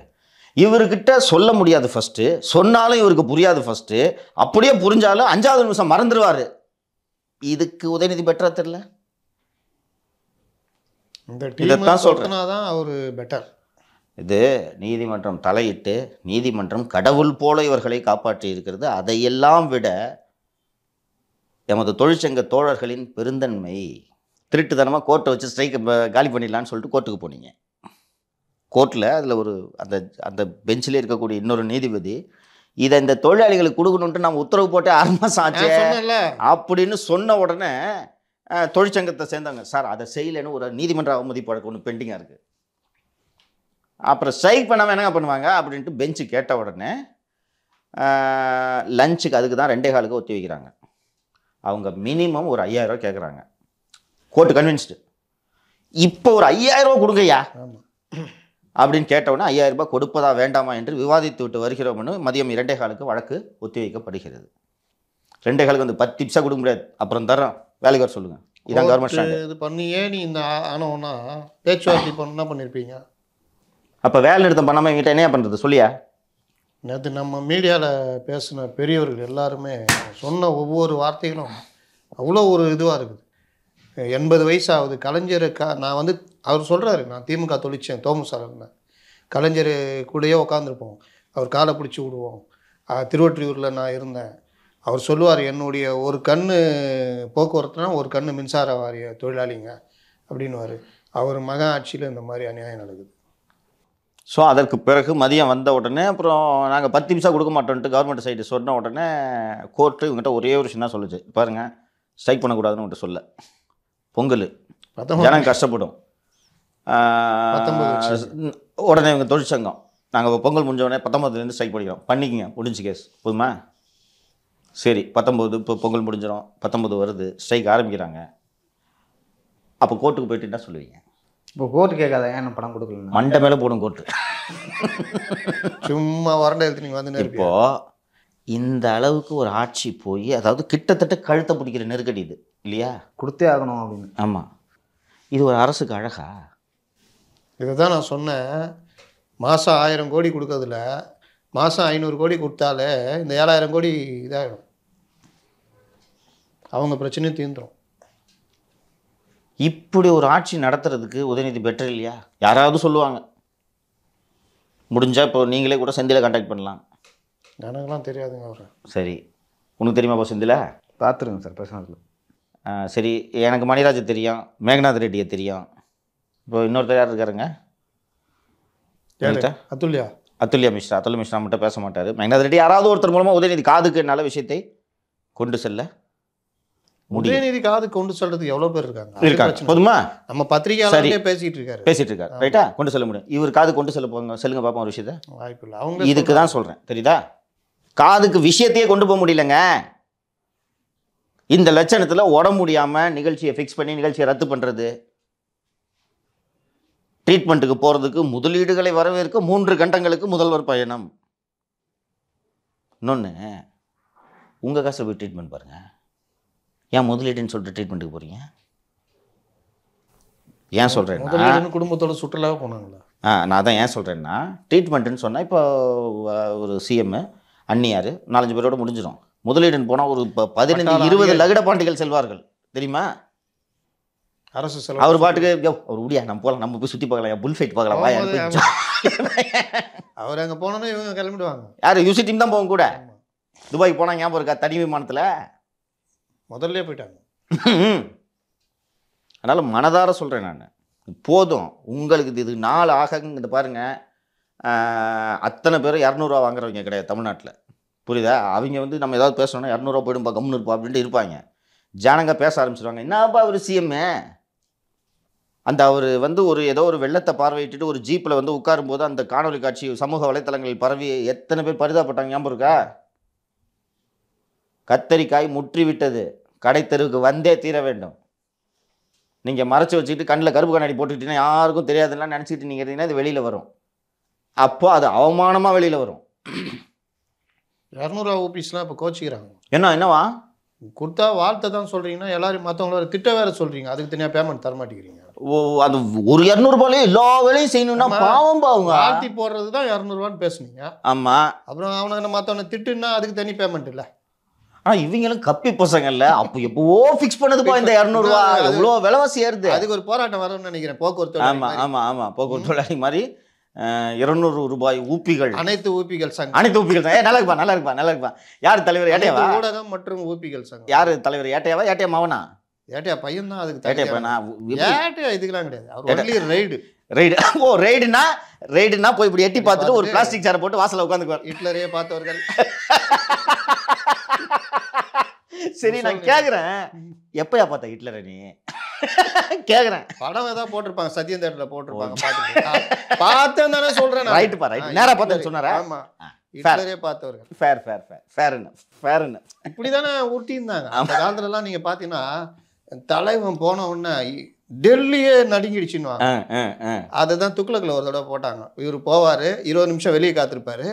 இவர்கிட்ட சொல்ல முடியாது ஃபஸ்ட்டு சொன்னாலும் இவருக்கு புரியாது ஃபஸ்ட்டு அப்படியே புரிஞ்சாலும் அஞ்சாவது நிமிஷம் மறந்துடுவார் இதுக்கு உதயநிதி பெட்டரா தெரில தான் அவர் பெட்டர் இது நீதிமன்றம் தலையிட்டு நீதிமன்றம் கடவுள் போல இவர்களை காப்பாற்றி இருக்கிறது அதையெல்லாம் விட எமது தொழிற்சங்க தோழர்களின் பெருந்தன்மை திருட்டுத்தனமாக கோர்ட்டை வச்சு ஸ்ட்ரைக்கை காலி பண்ணிடலான்னு சொல்லிட்டு கோர்ட்டுக்கு போனீங்க கோர்ட்டில் அதில் ஒரு அந்த அந்த பெஞ்சிலே இருக்கக்கூடிய இன்னொரு நீதிபதி இதை இந்த தொழிலாளிகளுக்கு கொடுக்கணுன்ட்டு நம்ம உத்தரவு போட்டு ஆறு மாதம் ஆச்சு அப்படின்னு சொன்ன உடனே தொழிற்சங்கத்தை சேர்ந்தாங்க சார் அதை செய்யலைன்னு ஒரு நீதிமன்ற அவமதி வழக்கு ஒன்று பெண்டிங்காக இருக்குது அப்புறம் ஸ்ட்ரைக் பண்ணாமல் என்னங்க பண்ணுவாங்க அப்படின்ட்டு பெஞ்சு கேட்ட உடனே லஞ்சுக்கு அதுக்கு தான் ரெண்டே காலுக்கு ஒத்தி வைக்கிறாங்க அவங்க மினிமம் ஒரு ஐயாயிரம் கேட்குறாங்க கோர்ட்டு கன்வின்ஸ்டு இப்போ ஒரு ஐயாயிரம் கொடுங்கய்யா அப்படின்னு கேட்டவுடனே ஐயாயிரம் ரூபாய் கொடுப்பதா வேண்டாமா என்று விவாதித்து விட்டு வருகிறோம் மதியம் இரண்டே காலுக்கு வழக்கு ஒத்திவைக்கப்படுகிறது ரெண்டே காலுக்கு வந்து பத்து நிமிஷம் கொடுக்க முடியாது அப்புறம் தரோம் வேலைக்கார சொல்லுங்கள் இதான் கவர்மெண்ட் இது பண்ணியே நீ இந்த ஆனவனா பேச்சுவார்த்தை பண்ணால் பண்ணியிருப்பீங்க அப்போ வேலை நிறுத்தம் பண்ணாமல் எங்கிட்ட என்ன பண்ணுறது சொல்லியா நேற்று நம்ம மீடியாவில் பேசின பெரியவர்கள் எல்லாருமே சொன்ன ஒவ்வொரு வார்த்தைகளும் அவ்வளோ ஒரு இதுவாக இருக்குது எண்பது வயசாகுது கலைஞருக்கா நான் வந்து அவர் சொல்கிறாரு நான் திமுக தொழிச்சேன் தோமுசாரன்னு கலைஞர் கூடயே உட்காந்துருப்போம் அவர் காலை பிடிச்சி விடுவோம் திருவொற்றியூரில் நான் இருந்தேன் அவர் சொல்லுவார் என்னுடைய ஒரு கண் போக்குவரத்துனா ஒரு கண் மின்சார வாரிய தொழிலாளிங்க அப்படின்னு அவர் மக ஆட்சியில் இந்த மாதிரி அநியாயம் நடக்குது ஸோ அதற்கு பிறகு மதியம் வந்த உடனே அப்புறம் நாங்கள் பத்து நிமிஷம் கொடுக்க மாட்டோம்ட்டு கவர்மெண்ட் சைடு சொன்ன உடனே கோர்ட்டு இவங்ககிட்ட ஒரே ஒரு விஷயம் தான் சொல்லுச்சு பாருங்கள் ஸ்ட்ரைக் பண்ணக்கூடாதுன்னு உங்கள்கிட்ட சொல்ல பொங்கல் ஜனம் கஷ்டப்படும் உடனே இவங்க தொழிற்சங்கம் நாங்கள் இப்போ பொங்கல் முடிஞ்ச உடனே பத்தொம்பதுலேருந்து ஸ்ட்ரைக் பண்ணிக்கிறோம் பண்ணிக்கங்க முடிஞ்சு கேஸ் போதுமா சரி பத்தொம்போது இப்போ பொங்கல் முடிஞ்சிடும் பத்தொம்பது வருது ஸ்ட்ரைக் ஆரம்பிக்கிறாங்க அப்போ கோர்ட்டுக்கு போய்ட்டு என்ன சொல்லுவீங்க இப்போ கோர்ட்டு கேட்காத ஏன் பணம் கொடுக்கல மண்டை மேலே போடும் கோர்ட்டு சும்மா வரண்ட எடுத்து நீங்கள் வந்து இப்போ இந்த அளவுக்கு ஒரு ஆட்சி போய் அதாவது கிட்டத்தட்ட கழுத்தை பிடிக்கிற நெருக்கடி இது இல்லையா கொடுத்தே ஆகணும் அப்படின்னு ஆமாம் இது ஒரு அரசுக்கு அழகா இதை தான் நான் சொன்னேன் மாதம் ஆயிரம் கோடி கொடுக்கறதுல மாதம் ஐநூறு கோடி கொடுத்தாலே இந்த ஏழாயிரம் கோடி இதாகிடும் அவங்க பிரச்சனையும் தீர்ந்துடும் இப்படி ஒரு ஆட்சி நடத்துறதுக்கு உதயநிதி பெட்டர் இல்லையா யாராவது சொல்லுவாங்க முடிஞ்சால் இப்போ நீங்களே கூட செந்தில கான்டாக்ட் பண்ணலாம் எனக்குலாம் தெரியாதுங்க அவர் சரி உனக்கு தெரியுமா இப்போ செந்தில பார்த்துருங்க சார் பேசுனதில் சரி எனக்கு மணிராஜ் தெரியும் மேகநாத் ரெட்டியை தெரியும் இப்போ இன்னொருத்தர் யார் இருக்காருங்க அத்துல்யா அத்துல்யா மிஸ்ரா அத்துல்யா மிஸ்ரா மட்டும் பேச மாட்டார் மேகநாத் ரெட்டி யாராவது ஒருத்தர் மூலமாக உதயநிதி காதுக்கு நல்ல விஷயத்தை கொண்டு செல்ல உதயநிதி காது கொண்டு செல்றது எவ்வளோ பேர் இருக்காங்க இருக்காங்க போதுமா நம்ம பத்திரிகையாளரே பேசிட்டு இருக்காரு பேசிட்டு இருக்காரு ரைட்டா கொண்டு செல்ல முடியும் இவர் காது கொண்டு செல்ல போங்க செல்லுங்க பார்ப்போம் ஒரு விஷயத்த வாய்ப்பு இல்லை அவங்க இதுக்கு தான் சொல்கிறேன் தெரியுதா காதுக்கு விஷயத்தையே கொண்டு போக முடியலங்க இந்த லட்சணத்தில் உடம்பு முடியாமல் நிகழ்ச்சியை ஃபிக்ஸ் பண்ணி நிகழ்ச்சியை ரத்து பண்ணுறது ட்ரீட்மெண்ட்டுக்கு போகிறதுக்கு முதலீடுகளை வரவேற்க மூன்று கண்டங்களுக்கு முதல்வர் பயணம் இன்னொன்று உங்கள் காசை போய் ட்ரீட்மெண்ட் பாருங்கள் ஏன் முதலீடுன்னு சொல்லிட்டு ட்ரீட்மெண்ட்டுக்கு போகிறீங்க ஏன் சொல்கிறேன் குடும்பத்தோட சுற்றுலாவாக போனாங்களா ஆ நான் அதான் ஏன் சொல்கிறேன்னா ட்ரீட்மெண்ட்டுன்னு சொன்னால் இப்போ ஒரு சிஎம்மு அன்னியார் நாலஞ்சு பேரோட முடிஞ்சிடும் முதலீடுன்னு போனால் ஒரு பதினஞ்சு இருபது லகுட பாண்டிகள் செல்வார்கள் தெரியுமா அரசு செலவு அவர் பாட்டுக்கு அவர் முடியா நம்ம போகலாம் நம்ம போய் சுற்றி பார்க்கலாம் புல் ஃபைட் பார்க்கலாம் அவர் அங்கே போனோன்னா இவங்க கிளம்பிடுவாங்க யார் யூசி டீம் தான் போகும் கூட துபாய் போனால் ஞாபகம் இருக்கா தனி விமானத்தில் முதல்ல போயிட்டாங்க அதனால் மனதார சொல்கிறேன் நான் போதும் உங்களுக்கு இது இது நாள் இந்த பாருங்கள் அத்தனை பேரும் இரநூறுவா வாங்குறவங்க கிடையாது தமிழ்நாட்டில் புரியுதா அவங்க வந்து நம்ம ஏதாவது பேசணும்னா இரநூறுவா போயிடும்பா கம்னு இருப்பா அப்படின்ட்டு இருப்பாங்க ஜனங்க பேச ஆரம்பிச்சிருவாங்க என்னப்பா ஒரு சிஎம்மே அந்த அவர் வந்து ஒரு ஏதோ ஒரு வெள்ளத்தை பார்வையிட்டு ஒரு ஜீப்பில் வந்து உட்காரும்போது அந்த காணொலி காட்சி சமூக வலைத்தளங்களில் பரவி எத்தனை பேர் பரிதாப்பட்டாங்க ஞாபகம் இருக்கா கத்தரிக்காய் முற்றிவிட்டது கடை தெருவுக்கு வந்தே தீர வேண்டும் நீங்கள் மறைச்சி வச்சுக்கிட்டு கண்ணில் கருப்பு கண்ணாடி போட்டுக்கிட்டீங்கன்னா யாருக்கும் தெரியாதுலாம் நினச்சிக்கிட்டு நீங்கள் இருந்தீங்கன்னா அது வெளியில் வரும் அப்போ அது அவமானமாக வெளியில் வரும் இரநூறுவா ஓபிஸ்லாம் இப்போ கோச்சிக்கிறாங்க என்ன என்னவா கொடுத்தா வார்த்தை தான் சொல்கிறீங்கன்னா எல்லாரும் மற்றவங்கள திட்ட வேறு சொல்கிறீங்க அதுக்கு தனியாக பேமெண்ட் தர மாட்டேங்கிறீங்க அது ஒரு இரநூறுபாலே எல்லா வேலையும் செய்யணும்னா பாவம் பாவங்க ஆழ்த்தி போடுறது தான் இரநூறுவான்னு பேசுனீங்க ஆமாம் அப்புறம் அவனை மற்றவனை திட்டுன்னா அதுக்கு தனி பேமெண்ட் இல்லை ஆனால் இவங்களும் கப்பி பசங்கள்ல அப்போ எப்போவோ ஃபிக்ஸ் பண்ணதுப்பா இந்த இரநூறுவா எவ்வளோ விலைவாசி ஏறுது அதுக்கு ஒரு போராட்டம் வரும்னு நினைக்கிறேன் போக்குவரத்து ஆமாம் ஆமாம் ஆமாம் போக்குவரத்து தொழிலாளி மாதிரி இருநூறு ரூபாய் ஊப்பிகள் அனைத்து ஊப்பிகள் சங்கம் அனைத்து ஊப்பிகள் சங்கம் நல்லா இருப்பா நல்லா இருப்பா நல்லா இருப்பா யார் தலைவர் ஏட்டையாவா ஊடகம் மற்றும் ஊப்பிகள் சங்கம் யார் தலைவர் ஏட்டையாவா ஏட்டையா மாவனா ஏட்டையா பையன் தான் அதுக்கு ஏட்டையா நான் ஏட்டையா இதுக்கெல்லாம் கிடையாது அவர் ரைடு ரைடு ஓ ரைடுனா ரைடுனா போய் இப்படி எட்டி பார்த்துட்டு ஒரு பிளாஸ்டிக் சேரை போட்டு வாசலில் உட்காந்துக்குவார் ஹிட்லரே பார்த்தவர்கள் சரி நான் கேட்குறேன் எப்பயா பார்த்த ஹிட்லரை நீ கேட்குறேன் படம் ஏதாவது போட்டிருப்பாங்க சத்யம் தேட்டரில் போட்டிருப்பாங்க பார்த்தேன் தானே சொல்கிறேன் ரைட்டுப்பா ரைட் நேராக பார்த்தேன்னு சொன்னாரா ஆமாம் ஹிட்லரே பார்த்தவர்கள் fair fair fair fair fair இப்படி தானே உருட்டியிருந்தாங்க அந்த காலத்துலலாம் நீங்கள் பார்த்தீங்கன்னா தலைவன் போன உடனே டெல்லியே நடுங்கிடுச்சுன்னு அதை தான் துக்ளக்கில் ஒரு தடவை போட்டாங்க இவர் போவார் இருபது நிமிஷம் வெளியே காத்திருப்பாரு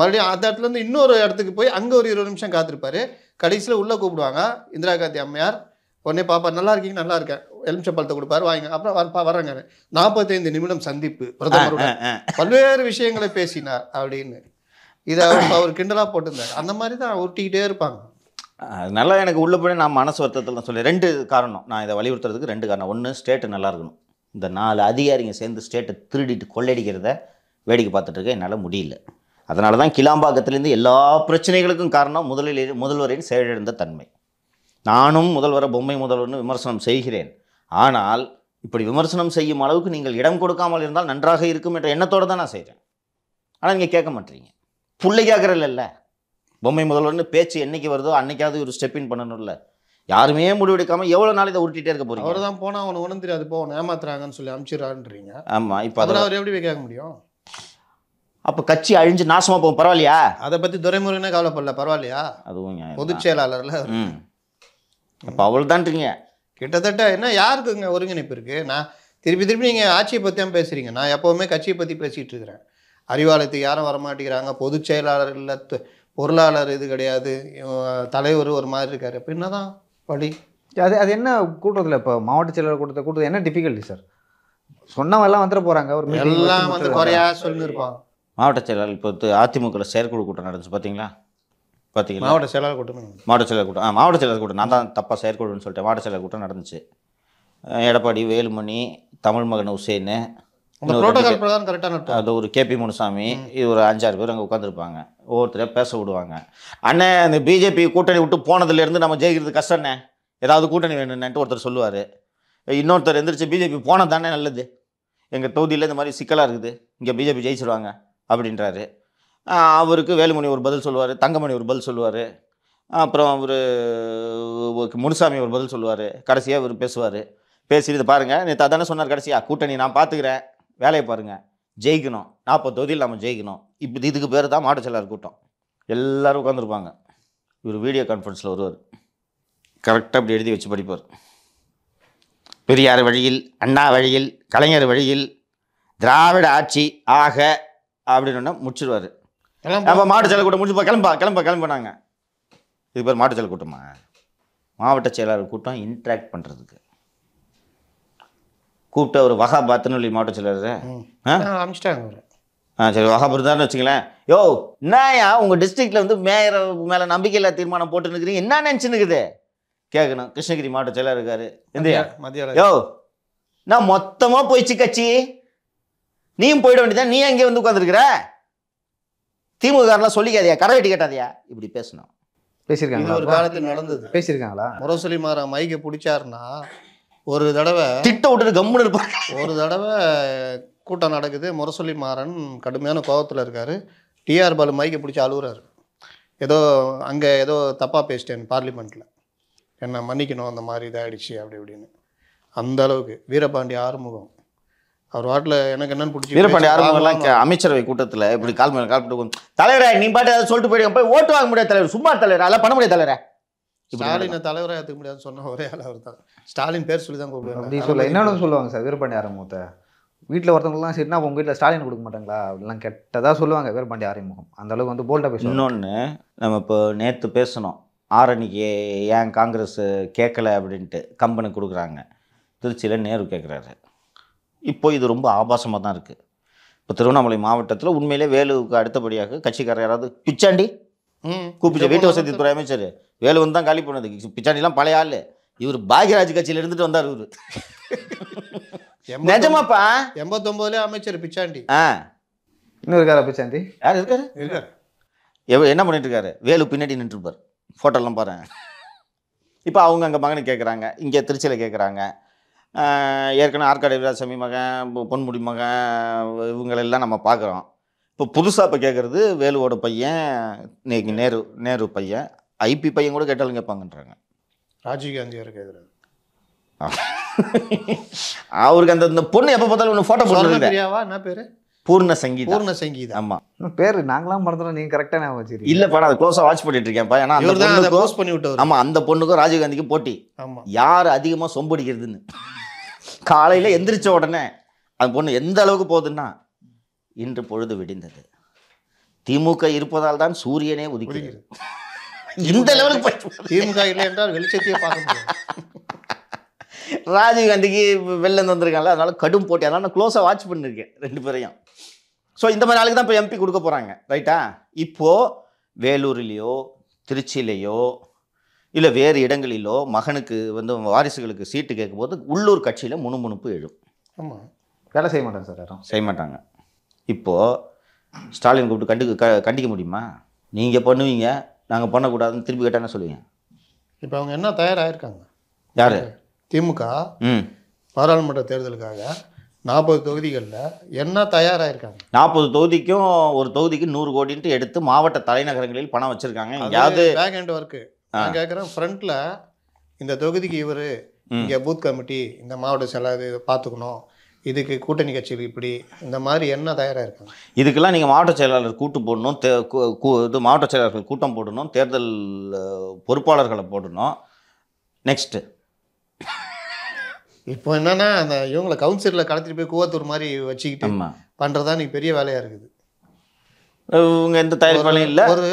மறுபடியும் அந்த இடத்துலேருந்து இன்னொரு இடத்துக்கு போய் அங்கே ஒரு இருபது நிமிஷம் காத்திருப்பாரு கடைசியில் உள்ளே கூப்பிடுவாங்க இந்திரா காந்தி அம்மையார் உடனே பாப்பா நல்லா இருக்கீங்க நல்லா இருக்கேன் எலுமிச்சப்பழத்தை கொடுப்பாரு வாங்க அப்புறம் வரப்பா வர்றாங்க நாற்பத்தைந்து நிமிடம் சந்திப்பு பிரதமருடன் பல்வேறு விஷயங்களை பேசினார் அப்படின்னு இதை அவர் கிண்டலாக போட்டிருந்தார் அந்த மாதிரி தான் ஒட்டிக்கிட்டே இருப்பாங்க அதனால எனக்கு உள்ள போய் நான் மனசு வருத்தத்தில் சொல்லி ரெண்டு காரணம் நான் இதை வலியுறுத்துறதுக்கு ரெண்டு காரணம் ஒன்று ஸ்டேட்டு நல்லா இருக்கணும் இந்த நாலு அதிகாரிங்க சேர்ந்து ஸ்டேட்டை திருடிட்டு கொள்ளையடிக்கிறத வேடிக்கை பார்த்துட்டு இருக்க என்னால் முடியல அதனால தான் கிளாம்பாக்கத்துலேருந்து எல்லா பிரச்சனைகளுக்கும் காரணம் முதலில் முதல்வரின் செயலிழந்த தன்மை நானும் முதல்வரை பொம்மை முதல்வர்னு விமர்சனம் செய்கிறேன் ஆனால் இப்படி விமர்சனம் செய்யும் அளவுக்கு நீங்கள் இடம் கொடுக்காமல் இருந்தால் நன்றாக இருக்கும் என்ற எண்ணத்தோடு தான் நான் செய்கிறேன் ஆனால் நீங்கள் கேட்க மாட்டீங்க பிள்ளை இல்லை பொம்மை முதல்வர்னு பேச்சு என்னைக்கு வருதோ அன்னைக்காவது ஒரு ஸ்டெப் இன் பண்ணணும்ல யாருமே முடிவெடுக்காம எவ்வளோ நாள் இதை உருட்டிட்டே இருக்க போகிறோம் அவர் தான் போனால் அவனை ஒன்றும் தெரியாது போ ஏமாத்துறாங்கன்னு சொல்லி அமைச்சிடறான்றீங்க ஆமாம் இப்போ அதில் அவர் எப்படி கேட்க முடியும் அப்போ கட்சி அழிஞ்சு நாசமாக போகும் பரவாயில்லையா அதை பற்றி துரைமுருகனே கவலைப்படல பரவாயில்லையா அதுவும் பொதுச் செயலாளர்ல அப்போ அவள் தான்றீங்க கிட்டத்தட்ட என்ன யாருக்குங்க ஒருங்கிணைப்பு இருக்கு நான் திருப்பி திருப்பி நீங்கள் ஆட்சியை பற்றி தான் பேசுறீங்க நான் எப்போவுமே கட்சியை பற்றி பேசிகிட்டு இருக்கிறேன் அறிவாலயத்துக்கு யாரும் வரமாட்டேங்கிறாங்க பொதுச் செயலாளர்களில் பொருளாளர் இது கிடையாது தலைவர் ஒரு மாதிரி இருக்கார் என்ன தான் படி அது அது என்ன கூட்டத்தில் இப்போ மாவட்ட செயலாளர் கூட்டத்தை கூட்டத்தில் என்ன டிஃபிகல்ட்டி சார் சொன்னவெல்லாம் வந்துட போகிறாங்க ஒரு எல்லாம் வந்து குறையா சொல்லியிருப்பாங்க மாவட்ட செயலாளர் இப்போ அதிமுக செயற்குழு கூட்டம் நடந்துச்சு பார்த்தீங்களா பார்த்தீங்களா மாவட்ட செயலாளர் கூட்டம் மாவட்ட செயலாளர் கூட்டம் ஆ மாவட்ட செயலாளர் கூட்டம் நான் தான் தப்பாக செயற்குழுன்னு சொல்லிட்டேன் மாவட்ட செயலாளர் கூட்டம் நடந்துச்சு எடப்பாடி வேலுமணி தமிழ் மகன் உசேன்னு அது ஒரு கேபி முனுசாமி இது ஒரு அஞ்சாறு பேர் அங்கே உட்காந்துருப்பாங்க ஒவ்வொருத்தரையும் பேச விடுவாங்க அண்ணே அந்த பிஜேபி கூட்டணி விட்டு போனதுலேருந்து நம்ம ஜெயிக்கிறது கஷ்டண்ணே ஏதாவது கூட்டணி வேணும்னேன்ட்டு ஒருத்தர் சொல்லுவார் இன்னொருத்தர் எந்திரிச்சு பிஜேபி போனது தானே நல்லது எங்கள் தொகுதியில் இந்த மாதிரி சிக்கலாக இருக்குது இங்கே பிஜேபி ஜெயிச்சிருவாங்க அப்படின்றாரு அவருக்கு வேலுமணி ஒரு பதில் சொல்லுவார் தங்கமணி ஒரு பதில் சொல்லுவார் அப்புறம் அவர் முனுசாமி ஒரு பதில் சொல்லுவார் கடைசியாக இவர் பேசுவார் பேசிட்டு பாருங்கள் நேற்று அதானே சொன்னார் கடைசியாக கூட்டணி நான் பார்த்துக்கிறேன் வேலையை பாருங்கள் ஜெயிக்கணும் நாற்பது தொகுதியில் நம்ம ஜெயிக்கணும் இப்போ இதுக்கு பேர் தான் மாட்டுச்செல்லார் கூட்டம் எல்லோரும் உட்காந்துருப்பாங்க இவர் வீடியோ கான்ஃபரன்ஸில் வருவார் கரெக்டாக அப்படி எழுதி வச்சு படிப்பார் பெரியார் வழியில் அண்ணா வழியில் கலைஞர் வழியில் திராவிட ஆட்சி ஆக அப்படின்னு முடிச்சிருவார் நம்ம மாட்டுச்செயல் கூட்டம் முடிச்சு கிளம்பா கிளம்ப கிளம்பினாங்க இது பேர் மாட்டுச்செயல் கூட்டமா மாவட்ட செயலாளர் கூட்டம் இன்ட்ராக்ட் பண்ணுறதுக்கு கூப்பிட்டு அவர் பார்த்துன்னு சொல்லி மாவட்ட சொல்லாரு அமிச்சிட்டாங்க ஆ சரி வகாபுரம் தான் வச்சுங்களேன் யோ என்னயா உங்கள் டிஸ்ட்ரிக்டில் வந்து மேயர் மேலே நம்பிக்கையில்லா தீர்மானம் போட்டுன்னு என்ன நினச்சின்னுக்குது கேட்கணும் கிருஷ்ணகிரி மாவட்ட செயலாக இருக்காரு இந்தியா யோ நான் மொத்தமாக போயிடுச்சு கட்சி நீயும் போயிட வேண்டியதான் நீ எங்கே வந்து உட்காந்துருக்குற திமுகலாம் சொல்லிக்காதியா கடை வெட்டி கேட்டாதியா இப்படி பேசணும் பேசியிருக்காங்க ஒரு காலத்தில் நடந்தது பேசியிருக்காங்களா முரசொலி மாற மைக்கை பிடிச்சாருன்னா ஒரு தடவை திட்ட விட்டு கம்முன்னு இருப்பாங்க ஒரு தடவை கூட்டம் நடக்குது முரசொலி மாறன் கடுமையான கோபத்தில் இருக்கார் டிஆர் பாலு மைக்கை பிடிச்சி அழுகுறாரு ஏதோ அங்கே ஏதோ தப்பாக பேசிட்டேன் பார்லிமெண்ட்டில் என்ன மன்னிக்கணும் அந்த மாதிரி இதாகிடுச்சு அப்படி இப்படின்னு அந்த அளவுக்கு வீரபாண்டி ஆறுமுகம் அவர் வாட்டில் எனக்கு என்னன்னு பிடிச்சி வீரபாண்டி ஆறுமுகம்லாம் அமைச்சரவை கூட்டத்தில் இப்படி கால் கால் தலைவரை நீ பாட்டு ஏதாவது சொல்லிட்டு போயிடுங்க போய் ஓட்டு வாங்க முடியாது தலைவர் சும்மா தலைவர் அதெல்லாம் பண்ண முடியாது தலைவரை ஸ்டாலினை தலைவராக ஏற்றுக்க முடியாதுன்னு சொன்ன ஒரே ஆள் அவர் தான் ஸ்டாலின் பேர் சொல்லி தான் கூப்பிடுவாங்க அப்படி சொல்ல என்னன்னு சொல்லுவாங்க சார் வீரபாண்டி ஆரம்பத்தை வீட்டில் ஒருத்தவங்களாம் சரினா உங்கள் வீட்டில் ஸ்டாலின் கொடுக்க மாட்டாங்களா அப்படிலாம் கெட்டதாக சொல்லுவாங்க வீரபாண்டி ஆரிமுகம் அந்த அளவுக்கு வந்து போல்டாக பேசணும் இன்னொன்று நம்ம இப்போ நேற்று பேசணும் ஆரணிக்கு ஏன் காங்கிரஸ் கேட்கல அப்படின்ட்டு கம்பெனி கொடுக்குறாங்க திருச்சியில் நேரு கேட்குறாரு இப்போ இது ரொம்ப ஆபாசமாக தான் இருக்குது இப்போ திருவண்ணாமலை மாவட்டத்தில் உண்மையிலே வேலுவுக்கு அடுத்தபடியாக கட்சிக்காரர் யாராவது பிச்சாண்டி கூப்பிச்சு வீட்டு வசதி துறை அமைச்சர் வேலு வந்து தான் காலி பண்ணது பிச்சாண்டிலாம் பழைய ஆள் இவர் பாக்யராஜ் கட்சியில இருந்துட்டு வந்தார் இவரு நிஜமாப்பா எண்பத்தொன்பதுல அமைச்சர் பிச்சாண்டி ஆ இன்னும் இருக்காரா பிச்சாண்டி யார் இருக்காரு இருக்காரு எவ என்ன பண்ணிட்டு இருக்காரு வேலு பின்னாடி நின்றுருப்பார் போட்டோலாம் பாரு இப்போ அவங்க அங்கே மகனை கேட்குறாங்க இங்கே திருச்சியில் கேட்குறாங்க ஏற்கனவே ஆற்காடு வீராசாமி மகன் பொன்முடி மகன் இவங்களெல்லாம் நம்ம பார்க்குறோம் இப்போ புதுசாக இப்போ கேட்குறது வேலுவோட பையன் இன்னைக்கு நேரு நேரு பையன் ஐபி பையன் கூட கேட்டாலும் கேட்பாங்கன்றாங்க ராஜீவ்காந்தியார் கேட்குறாரு அவருக்கு அந்த பொண்ணு எப்போ பார்த்தாலும் ஒன்று ஃபோட்டோ தெரியாவா என்ன பேர் பூர்ண சங்கீதம் பூர்ண சங்கீதம் ஆமாம் பேர் நாங்களாம் மறந்துடும் நீங்கள் கரெக்டாக நான் வச்சிருக்கீங்க இல்லை படம் அதை க்ளோஸாக வாட்ச் பண்ணிட்டு இருக்கேன் ஏன்னா அந்த க்ளோஸ் பண்ணி விட்டு ஆமாம் அந்த பொண்ணுக்கும் ராஜீவ்காந்திக்கும் போட்டி ஆமாம் யார் அதிகமாக சொம்படிக்கிறதுன்னு காலையில் எந்திரிச்ச உடனே அந்த பொண்ணு எந்த அளவுக்கு போகுதுன்னா இன்று பொழுது விடிந்தது திமுக இருப்பதால் தான் சூரியனே ஒதுக்கிறது இந்த லெவலுக்கு திமுக இல்லை என்றால் வெளிச்சத்தையே பார்க்க முடியும் ராஜீவ்காந்திக்கு வெள்ளம் வந்திருக்காங்கல்ல அதனால கடும் போட்டி அதனால நான் க்ளோஸாக வாட்ச் பண்ணியிருக்கேன் ரெண்டு பேரையும் ஸோ இந்த மாதிரி ஆளுக்கு தான் இப்போ எம்பி கொடுக்க போகிறாங்க ரைட்டா இப்போது வேலூர்லேயோ திருச்சியிலேயோ இல்லை வேறு இடங்களிலோ மகனுக்கு வந்து வாரிசுகளுக்கு சீட்டு கேட்கும்போது உள்ளூர் கட்சியில் முணுமுணுப்பு எழும் ஆமாம் வேலை செய்ய மாட்டாங்க சார் யாரும் செய்ய மாட்டாங்க இப்போது ஸ்டாலின் கூப்பிட்டு கண்டு க கண்டிக்க முடியுமா நீங்கள் பண்ணுவீங்க நாங்கள் பண்ணக்கூடாதுன்னு திருப்பி கேட்டேன்னு சொல்லுவீங்க இப்போ அவங்க என்ன தயாராகிருக்காங்க யார் திமுக பாராளுமன்ற தேர்தலுக்காக நாற்பது தொகுதிகளில் என்ன தயாராகிருக்காங்க நாற்பது தொகுதிக்கும் ஒரு தொகுதிக்கு நூறு கோடின்ட்டு எடுத்து மாவட்ட தலைநகரங்களில் பணம் வச்சுருக்காங்க எங்கேயாவது பேக் ஹேண்ட் ஒர்க்கு நான் கேட்குறேன் ஃப்ரண்ட்டில் இந்த தொகுதிக்கு இவர் இங்கே பூத் கமிட்டி இந்த மாவட்ட செலவு பார்த்துக்கணும் இதுக்கு கூட்டணி கட்சிகள் இப்படி இந்த மாதிரி என்ன தயாராக இருக்காங்க இதுக்கெல்லாம் நீங்கள் மாவட்ட செயலாளர் கூட்டு போடணும் தே இது மாவட்ட செயலாளர்கள் கூட்டம் போடணும் தேர்தல் பொறுப்பாளர்களை போடணும் நெக்ஸ்ட்டு இப்போ என்னென்னா அந்த இவங்களை கவுன்சிலில் கடத்திட்டு போய் கூவத்தூர் மாதிரி வச்சுக்கிட்டு பண்ணுறதா நீங்கள் பெரிய வேலையாக இருக்குது இவங்க எந்த தயாரிப்பாலையும் இல்லை ஒரு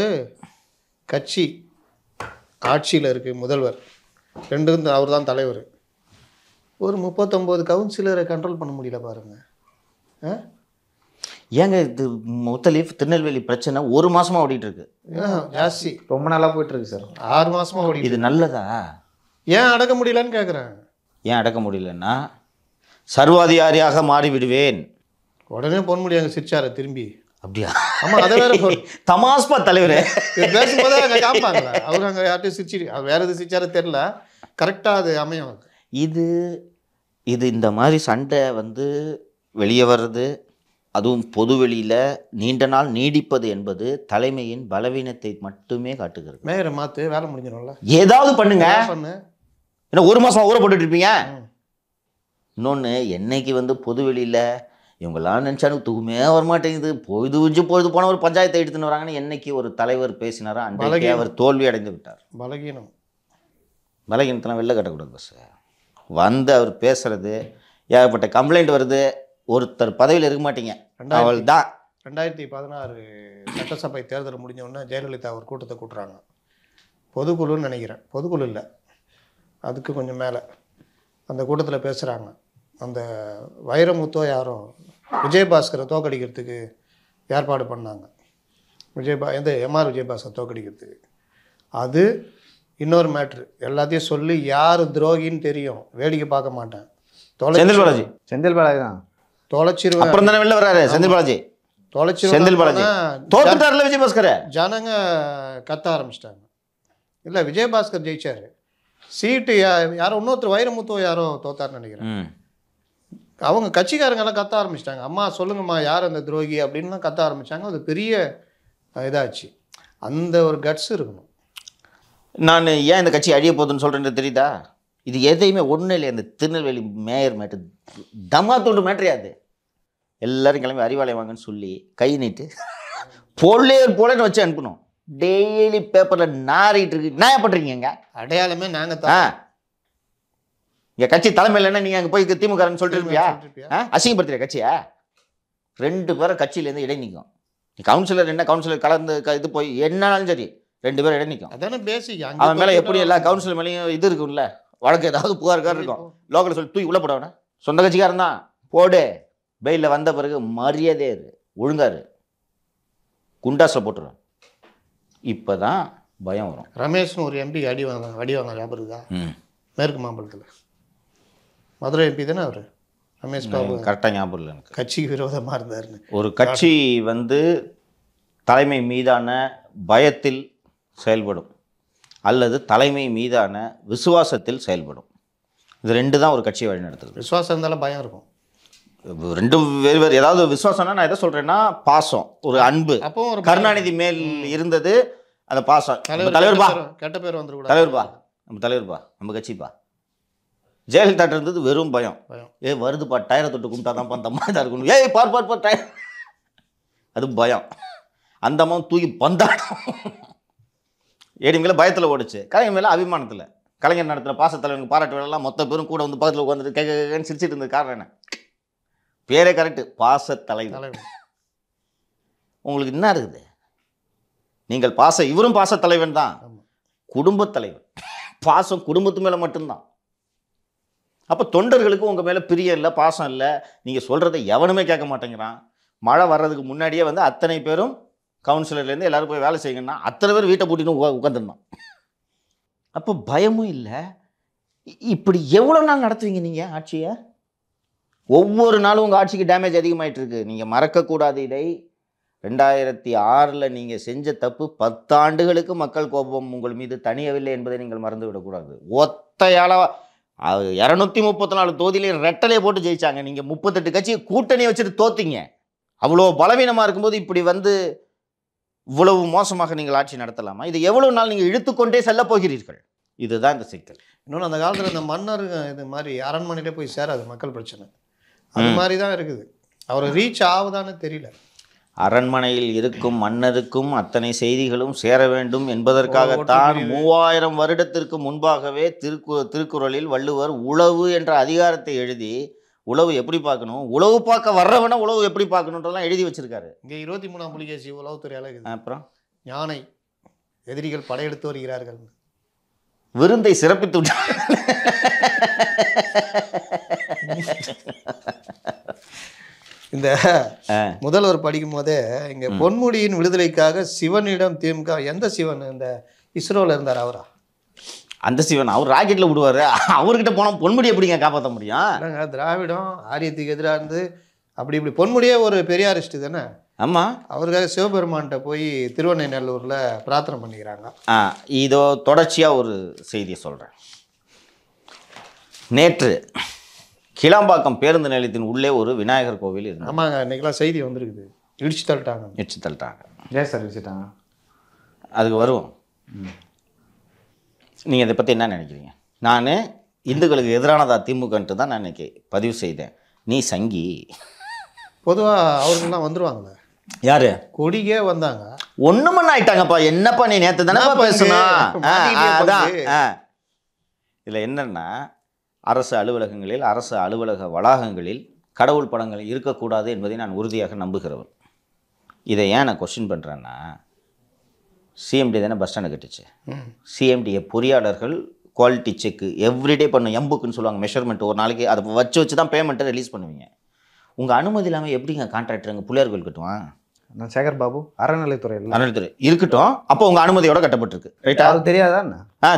கட்சி ஆட்சியில் இருக்குது முதல்வர் ரெண்டு அவர் தான் தலைவர் ஒரு முப்பத்தொம்போது கவுன்சிலரை கண்ட்ரோல் பண்ண முடியல பாருங்கள் ஏங்க இது முத்தலீஃப் திருநெல்வேலி பிரச்சனை ஒரு மாசமா ஓடிட்டு இருக்கு ஜாஸ்தி ரொம்ப நாளாக போயிட்டு இருக்கு சார் ஆறு மாசமா ஓடி இது நல்லதா ஏன் அடக்க முடியலன்னு கேட்குறேன் ஏன் அடக்க முடியலன்னா சர்வாதிகாரியாக மாறிவிடுவேன் உடனே போன முடியாங்க சிரிச்சார திரும்பி அப்படியா ஆமாம் அதை வேற தமாஸ்பா தலைவர் பேசும்போது அங்கே காப்பாங்களா அவர் அங்கே யார்ட்டையும் சிரிச்சு வேற எது சிரிச்சார தெரில கரெக்டாக அது அமையும் இது இது இந்த மாதிரி சண்டை வந்து வெளியே வர்றது அதுவும் பொது வெளியில் நீண்ட நாள் நீடிப்பது என்பது தலைமையின் பலவீனத்தை மட்டுமே காட்டுகிறது மேயரை மாற்று வேலை முடிஞ்சிடும்ல ஏதாவது பண்ணுங்க என்ன ஒரு மாதம் ஊற போட்டுட்ருப்பீங்க இன்னொன்று என்னைக்கு வந்து பொது வெளியில் இவங்களாம் நினச்சாலும் தூக்குமே வரமாட்டேங்குது பொழுது உஞ்சு பொழுது போன ஒரு பஞ்சாயத்தை எடுத்துன்னு வராங்கன்னு என்னைக்கு ஒரு தலைவர் பேசினாரோ அன்றைக்கு அவர் தோல்வி அடைந்து விட்டார் பலகீனம் பலகீனத்தெல்லாம் வெளில கட்டக்கூடாது பஸ்ஸு வந்து அவர் பேசுகிறது ஏகப்பட்ட கம்ப்ளைண்ட் வருது ஒருத்தர் பதவியில் இருக்க மாட்டீங்க அவள் தான் ரெண்டாயிரத்தி பதினாறு சட்டசபை தேர்தல் முடிஞ்சோடனே ஜெயலலிதா ஒரு கூட்டத்தை கூட்டுறாங்க பொதுக்குழுன்னு நினைக்கிறேன் பொதுக்குழு இல்லை அதுக்கு கொஞ்சம் மேலே அந்த கூட்டத்தில் பேசுகிறாங்க அந்த வைரமுத்தோ யாரோ விஜயபாஸ்கரை தோக்கடிக்கிறதுக்கு ஏற்பாடு பண்ணாங்க விஜயபா எந்த எம்ஆர் விஜயபாஸ்கர் தோக்கடிக்கிறதுக்கு அது இன்னொரு மேட்ரு எல்லாத்தையும் சொல்லி யார் துரோகின்னு தெரியும் வேடிக்கை பார்க்க மாட்டேன் செந்தில் பாலாஜி செந்தில் பாலாஜி தான் தொலைச்சிருவேன் வெளில வராரு செந்தில் பாலாஜி தொலைச்சிருவேன் விஜயபாஸ்கர் ஜனங்க கத்த ஆரம்பிச்சிட்டாங்க இல்லை விஜயபாஸ்கர் ஜெயிச்சாரு சீட்டு யாரோ இன்னொருத்தர் வைரமுத்துவ யாரோ தோத்தாருன்னு நினைக்கிறேன் அவங்க கட்சிக்காரங்கெல்லாம் கத்த ஆரம்பிச்சிட்டாங்க அம்மா சொல்லுங்கம்மா யார் அந்த துரோகி அப்படின்லாம் கத்த ஆரம்பிச்சாங்க அது பெரிய இதாச்சு அந்த ஒரு கட்ஸ் இருக்கணும் நான் ஏன் இந்த கட்சி அழிய போதுன்னு சொல்கிறேன் தெரியுதா இது எதையுமே ஒன்றும் இல்லை அந்த திருநெல்வேலி மேயர் மேட்டு தம்மா தூண்டு மேட்ரியா அது எல்லோரும் கிளம்பி அறிவாலயம் வாங்கன்னு சொல்லி கை நீட்டு பொல்லேர் போலன்னு வச்சு அனுப்பணும் டெய்லி பேப்பரில் நாரிட்டு இருக்கு நான் பண்ணுறீங்க அடையாளமே நாங்கள் தான் எங்கள் கட்சி தலைமை இல்லைன்னா நீங்கள் அங்கே போய் திமுகன்னு சொல்லிட்டு இருப்பியா அசிங்கப்படுத்துகிற கட்சியா ரெண்டு பேரும் கட்சியிலேருந்து இடை நிற்கும் கவுன்சிலர் என்ன கவுன்சிலர் கலந்து இது போய் என்னாலும் சரி ரெண்டு பேரும் இடம் நிற்கும் அதான பேசிக் அவன் மேலே எப்படி எல்லா கவுன்சில் மேலேயும் இது இருக்கும்ல வழக்கு ஏதாவது புகாருக்காரர் இருக்கும் லோக்கல் சொல்லி தூக்கி உள்ள போடவனே சொந்த கட்சிக்காரன் தான் போடு பெயிலில் வந்த பிறகு மரியாதையே இரு ஒழுங்காரு குண்டாஸில் போட்டுருவேன் இப்போ தான் பயம் வரும் ரமேஷ்னு ஒரு எம்பி அடி வாங்க அடி வாங்க ஞாபகம் இருக்கா மேற்கு மாம்பழத்தில் மதுரை எம்பி தானே அவர் ரமேஷ் பாபு கரெக்டாக ஞாபகம் இல்லை எனக்கு கட்சி விரோதமாக இருந்தாருன்னு ஒரு கட்சி வந்து தலைமை மீதான பயத்தில் செயல்படும் அல்லது தலைமை மீதான விசுவாசத்தில் செயல்படும் இது ரெண்டு தான் ஒரு கட்சியை வழிநடத்துது விசுவாசம் இருந்தாலும் பயம் இருக்கும் ரெண்டும் வேறு வேறு ஏதாவது விசுவாசம்னா நான் எதை சொல்கிறேன்னா பாசம் ஒரு அன்பு அப்போ ஒரு கருணாநிதி மேல் இருந்தது அந்த பாசம் தலைவர் பா கெட்ட பேர் வந்துருக்கூட தலைவர் பா நம்ம தலைவர் பா நம்ம கட்சிப்பா ஜெயலலிதா இருந்தது வெறும் பயம் ஏ வருதுப்பா டயரை தொட்டு கும்பிட்டா தான் அந்த மாதிரி தான் இருக்கணும் ஏய் பார் பார் பார் டயர் அது பயம் அந்த அம்மா தூக்கி பந்தாடும் ஏடிஎம்கேல பயத்தில் ஓடிச்சு கலைஞர் மேலே அபிமானத்தில் கலைஞர் நடத்துகிற பாசத்தலைவனுக்கு பாராட்டு விழாலாம் மொத்த பேரும் கூட வந்து பக்கத்தில் உட்காந்துட்டு கே கேன்னு சிரிச்சிட்டு இருந்தது காரணம் என்ன பேரே கரெக்டு பாசத்தலைவர் உங்களுக்கு என்ன இருக்குது நீங்கள் பாச இவரும் பாசத்தலைவன் தான் குடும்பத் தலைவர் பாசம் குடும்பத்து மேலே மட்டும்தான் அப்போ தொண்டர்களுக்கு உங்கள் மேலே பிரியம் இல்லை பாசம் இல்லை நீங்கள் சொல்கிறத எவனுமே கேட்க மாட்டேங்கிறான் மழை வர்றதுக்கு முன்னாடியே வந்து அத்தனை பேரும் கவுன்சிலர்லேருந்து எல்லோரும் போய் வேலை செய்யுங்கன்னா அத்தனை பேர் வீட்டை பூட்டின்னு உட்கா உட்காந்துருந்தோம் அப்போ பயமும் இல்லை இப்படி எவ்வளோ நாள் நடத்துவீங்க நீங்கள் ஆட்சியை ஒவ்வொரு நாளும் உங்கள் ஆட்சிக்கு டேமேஜ் அதிகமாகிட்டு இருக்கு நீங்கள் மறக்கக்கூடாது இதை ரெண்டாயிரத்தி ஆறில் நீங்கள் செஞ்ச தப்பு பத்தாண்டுகளுக்கு மக்கள் கோபம் உங்கள் மீது தனியவில்லை என்பதை நீங்கள் மறந்துவிடக்கூடாது ஒத்தையால இரநூத்தி முப்பத்தி நாலு தொகுதியிலையும் ரெட்டலையை போட்டு ஜெயிச்சாங்க நீங்கள் முப்பத்தெட்டு கட்சி கூட்டணி வச்சுட்டு தோத்திங்க அவ்வளோ பலவீனமாக இருக்கும்போது இப்படி வந்து இவ்வளவு மோசமாக நீங்கள் ஆட்சி நடத்தலாமா இது எவ்வளவு நாள் நீங்கள் இழுத்துக்கொண்டே செல்ல போகிறீர்கள் இதுதான் இந்த சிக்கல் இன்னொன்று அந்த காலத்தில் இந்த மன்னர் இது மாதிரி அரண்மனையிலே போய் சேராது மக்கள் பிரச்சனை அது மாதிரி தான் இருக்குது அவர் ரீச் ஆகுதான்னு தெரியல அரண்மனையில் இருக்கும் மன்னருக்கும் அத்தனை செய்திகளும் சேர வேண்டும் என்பதற்காகத்தான் மூவாயிரம் வருடத்திற்கு முன்பாகவே திருக்கு திருக்குறளில் வள்ளுவர் உளவு என்ற அதிகாரத்தை எழுதி உழவு எப்படி பார்க்கணும் உழவு பார்க்க வர்றவனை உழவு எப்படி பார்க்கணுன்றலாம் எழுதி வச்சிருக்காரு இங்கே இருபத்தி மூணாம் புலிகேசி உளவுத்துறை அழகு அப்புறம் யானை எதிரிகள் படையெடுத்து வருகிறார்கள் விருந்தை சிறப்பித்து இந்த முதல்வர் படிக்கும் போதே இங்கே பொன்முடியின் விடுதலைக்காக சிவனிடம் திமுக எந்த சிவன் இந்த இஸ்ரோவில் இருந்தார் அவரா அந்த சிவன் அவர் ராக்கெட்டில் விடுவார் அவர்கிட்ட போனால் பொன்முடி எப்படிங்க காப்பாற்ற முடியும் நாங்கள் திராவிடம் ஆரியத்துக்கு எதிராக இருந்து அப்படி இப்படி பொன்முடியே ஒரு பெரியாரிஸ்ட் தானே ஆமாம் அவருக்காக சிவபெருமான்கிட்ட போய் திருவண்ணைநல்லூரில் பிரார்த்தனை பண்ணிக்கிறாங்க ஆ இதோ தொடர்ச்சியாக ஒரு செய்தியை சொல்கிறேன் நேற்று கிளாம்பாக்கம் பேருந்து நிலையத்தின் உள்ளே ஒரு விநாயகர் கோவில் இருக்கு ஆமாங்க இன்றைக்கெலாம் செய்தி வந்திருக்குது இடிச்சு தள்ளிட்டாங்க இடிச்சு தள்ளிட்டாங்க ஏன் சார் இடிச்சுட்டாங்க அதுக்கு வருவோம் நீங்கள் இதை பற்றி என்ன நினைக்கிறீங்க நான் இந்துக்களுக்கு எதிரானதாக திமுகன்ட்டு தான் நான் இன்றைக்கி பதிவு செய்தேன் நீ சங்கி பொதுவாக அவர்கள்லாம் வந்துடுவாங்க யார் கொடிக்கே வந்தாங்க ஒண்ணுமன் ஆயிட்டாங்கப்பா என்னப்பா நீ நேத்து தானே பேசுனா அதான் இதில் என்னென்னா அரசு அலுவலகங்களில் அரசு அலுவலக வளாகங்களில் கடவுள் படங்கள் இருக்கக்கூடாது என்பதை நான் உறுதியாக நம்புகிறவன் இதை ஏன் நான் கொஸ்டின் பண்ணுறேன்னா சிஎம்டி தானே பஸ் ஸ்டாண்டு கட்டுச்சு சிஎம்டியை பொறியாளர்கள் குவாலிட்டி செக்கு எவ்ரிடே பண்ணும் எம்புக்குன்னு சொல்லுவாங்க மெஷர்மெண்ட் ஒரு நாளைக்கு அதை வச்சு வச்சு தான் பேமெண்ட்டை ரிலீஸ் பண்ணுவீங்க உங்கள் அனுமதி இல்லாமல் எப்படிங்க கான்ட்ராக்டர் அங்கே பிள்ளையர்கள் கோயில் கட்டுவான் நான் சேகர் பாபு அறநிலைத்துறை அறநிலைத்துறை இருக்கட்டும் அப்போ உங்கள் அனுமதியோட கட்டப்பட்டிருக்கு ரைட்டா அது தெரியாதா ஆ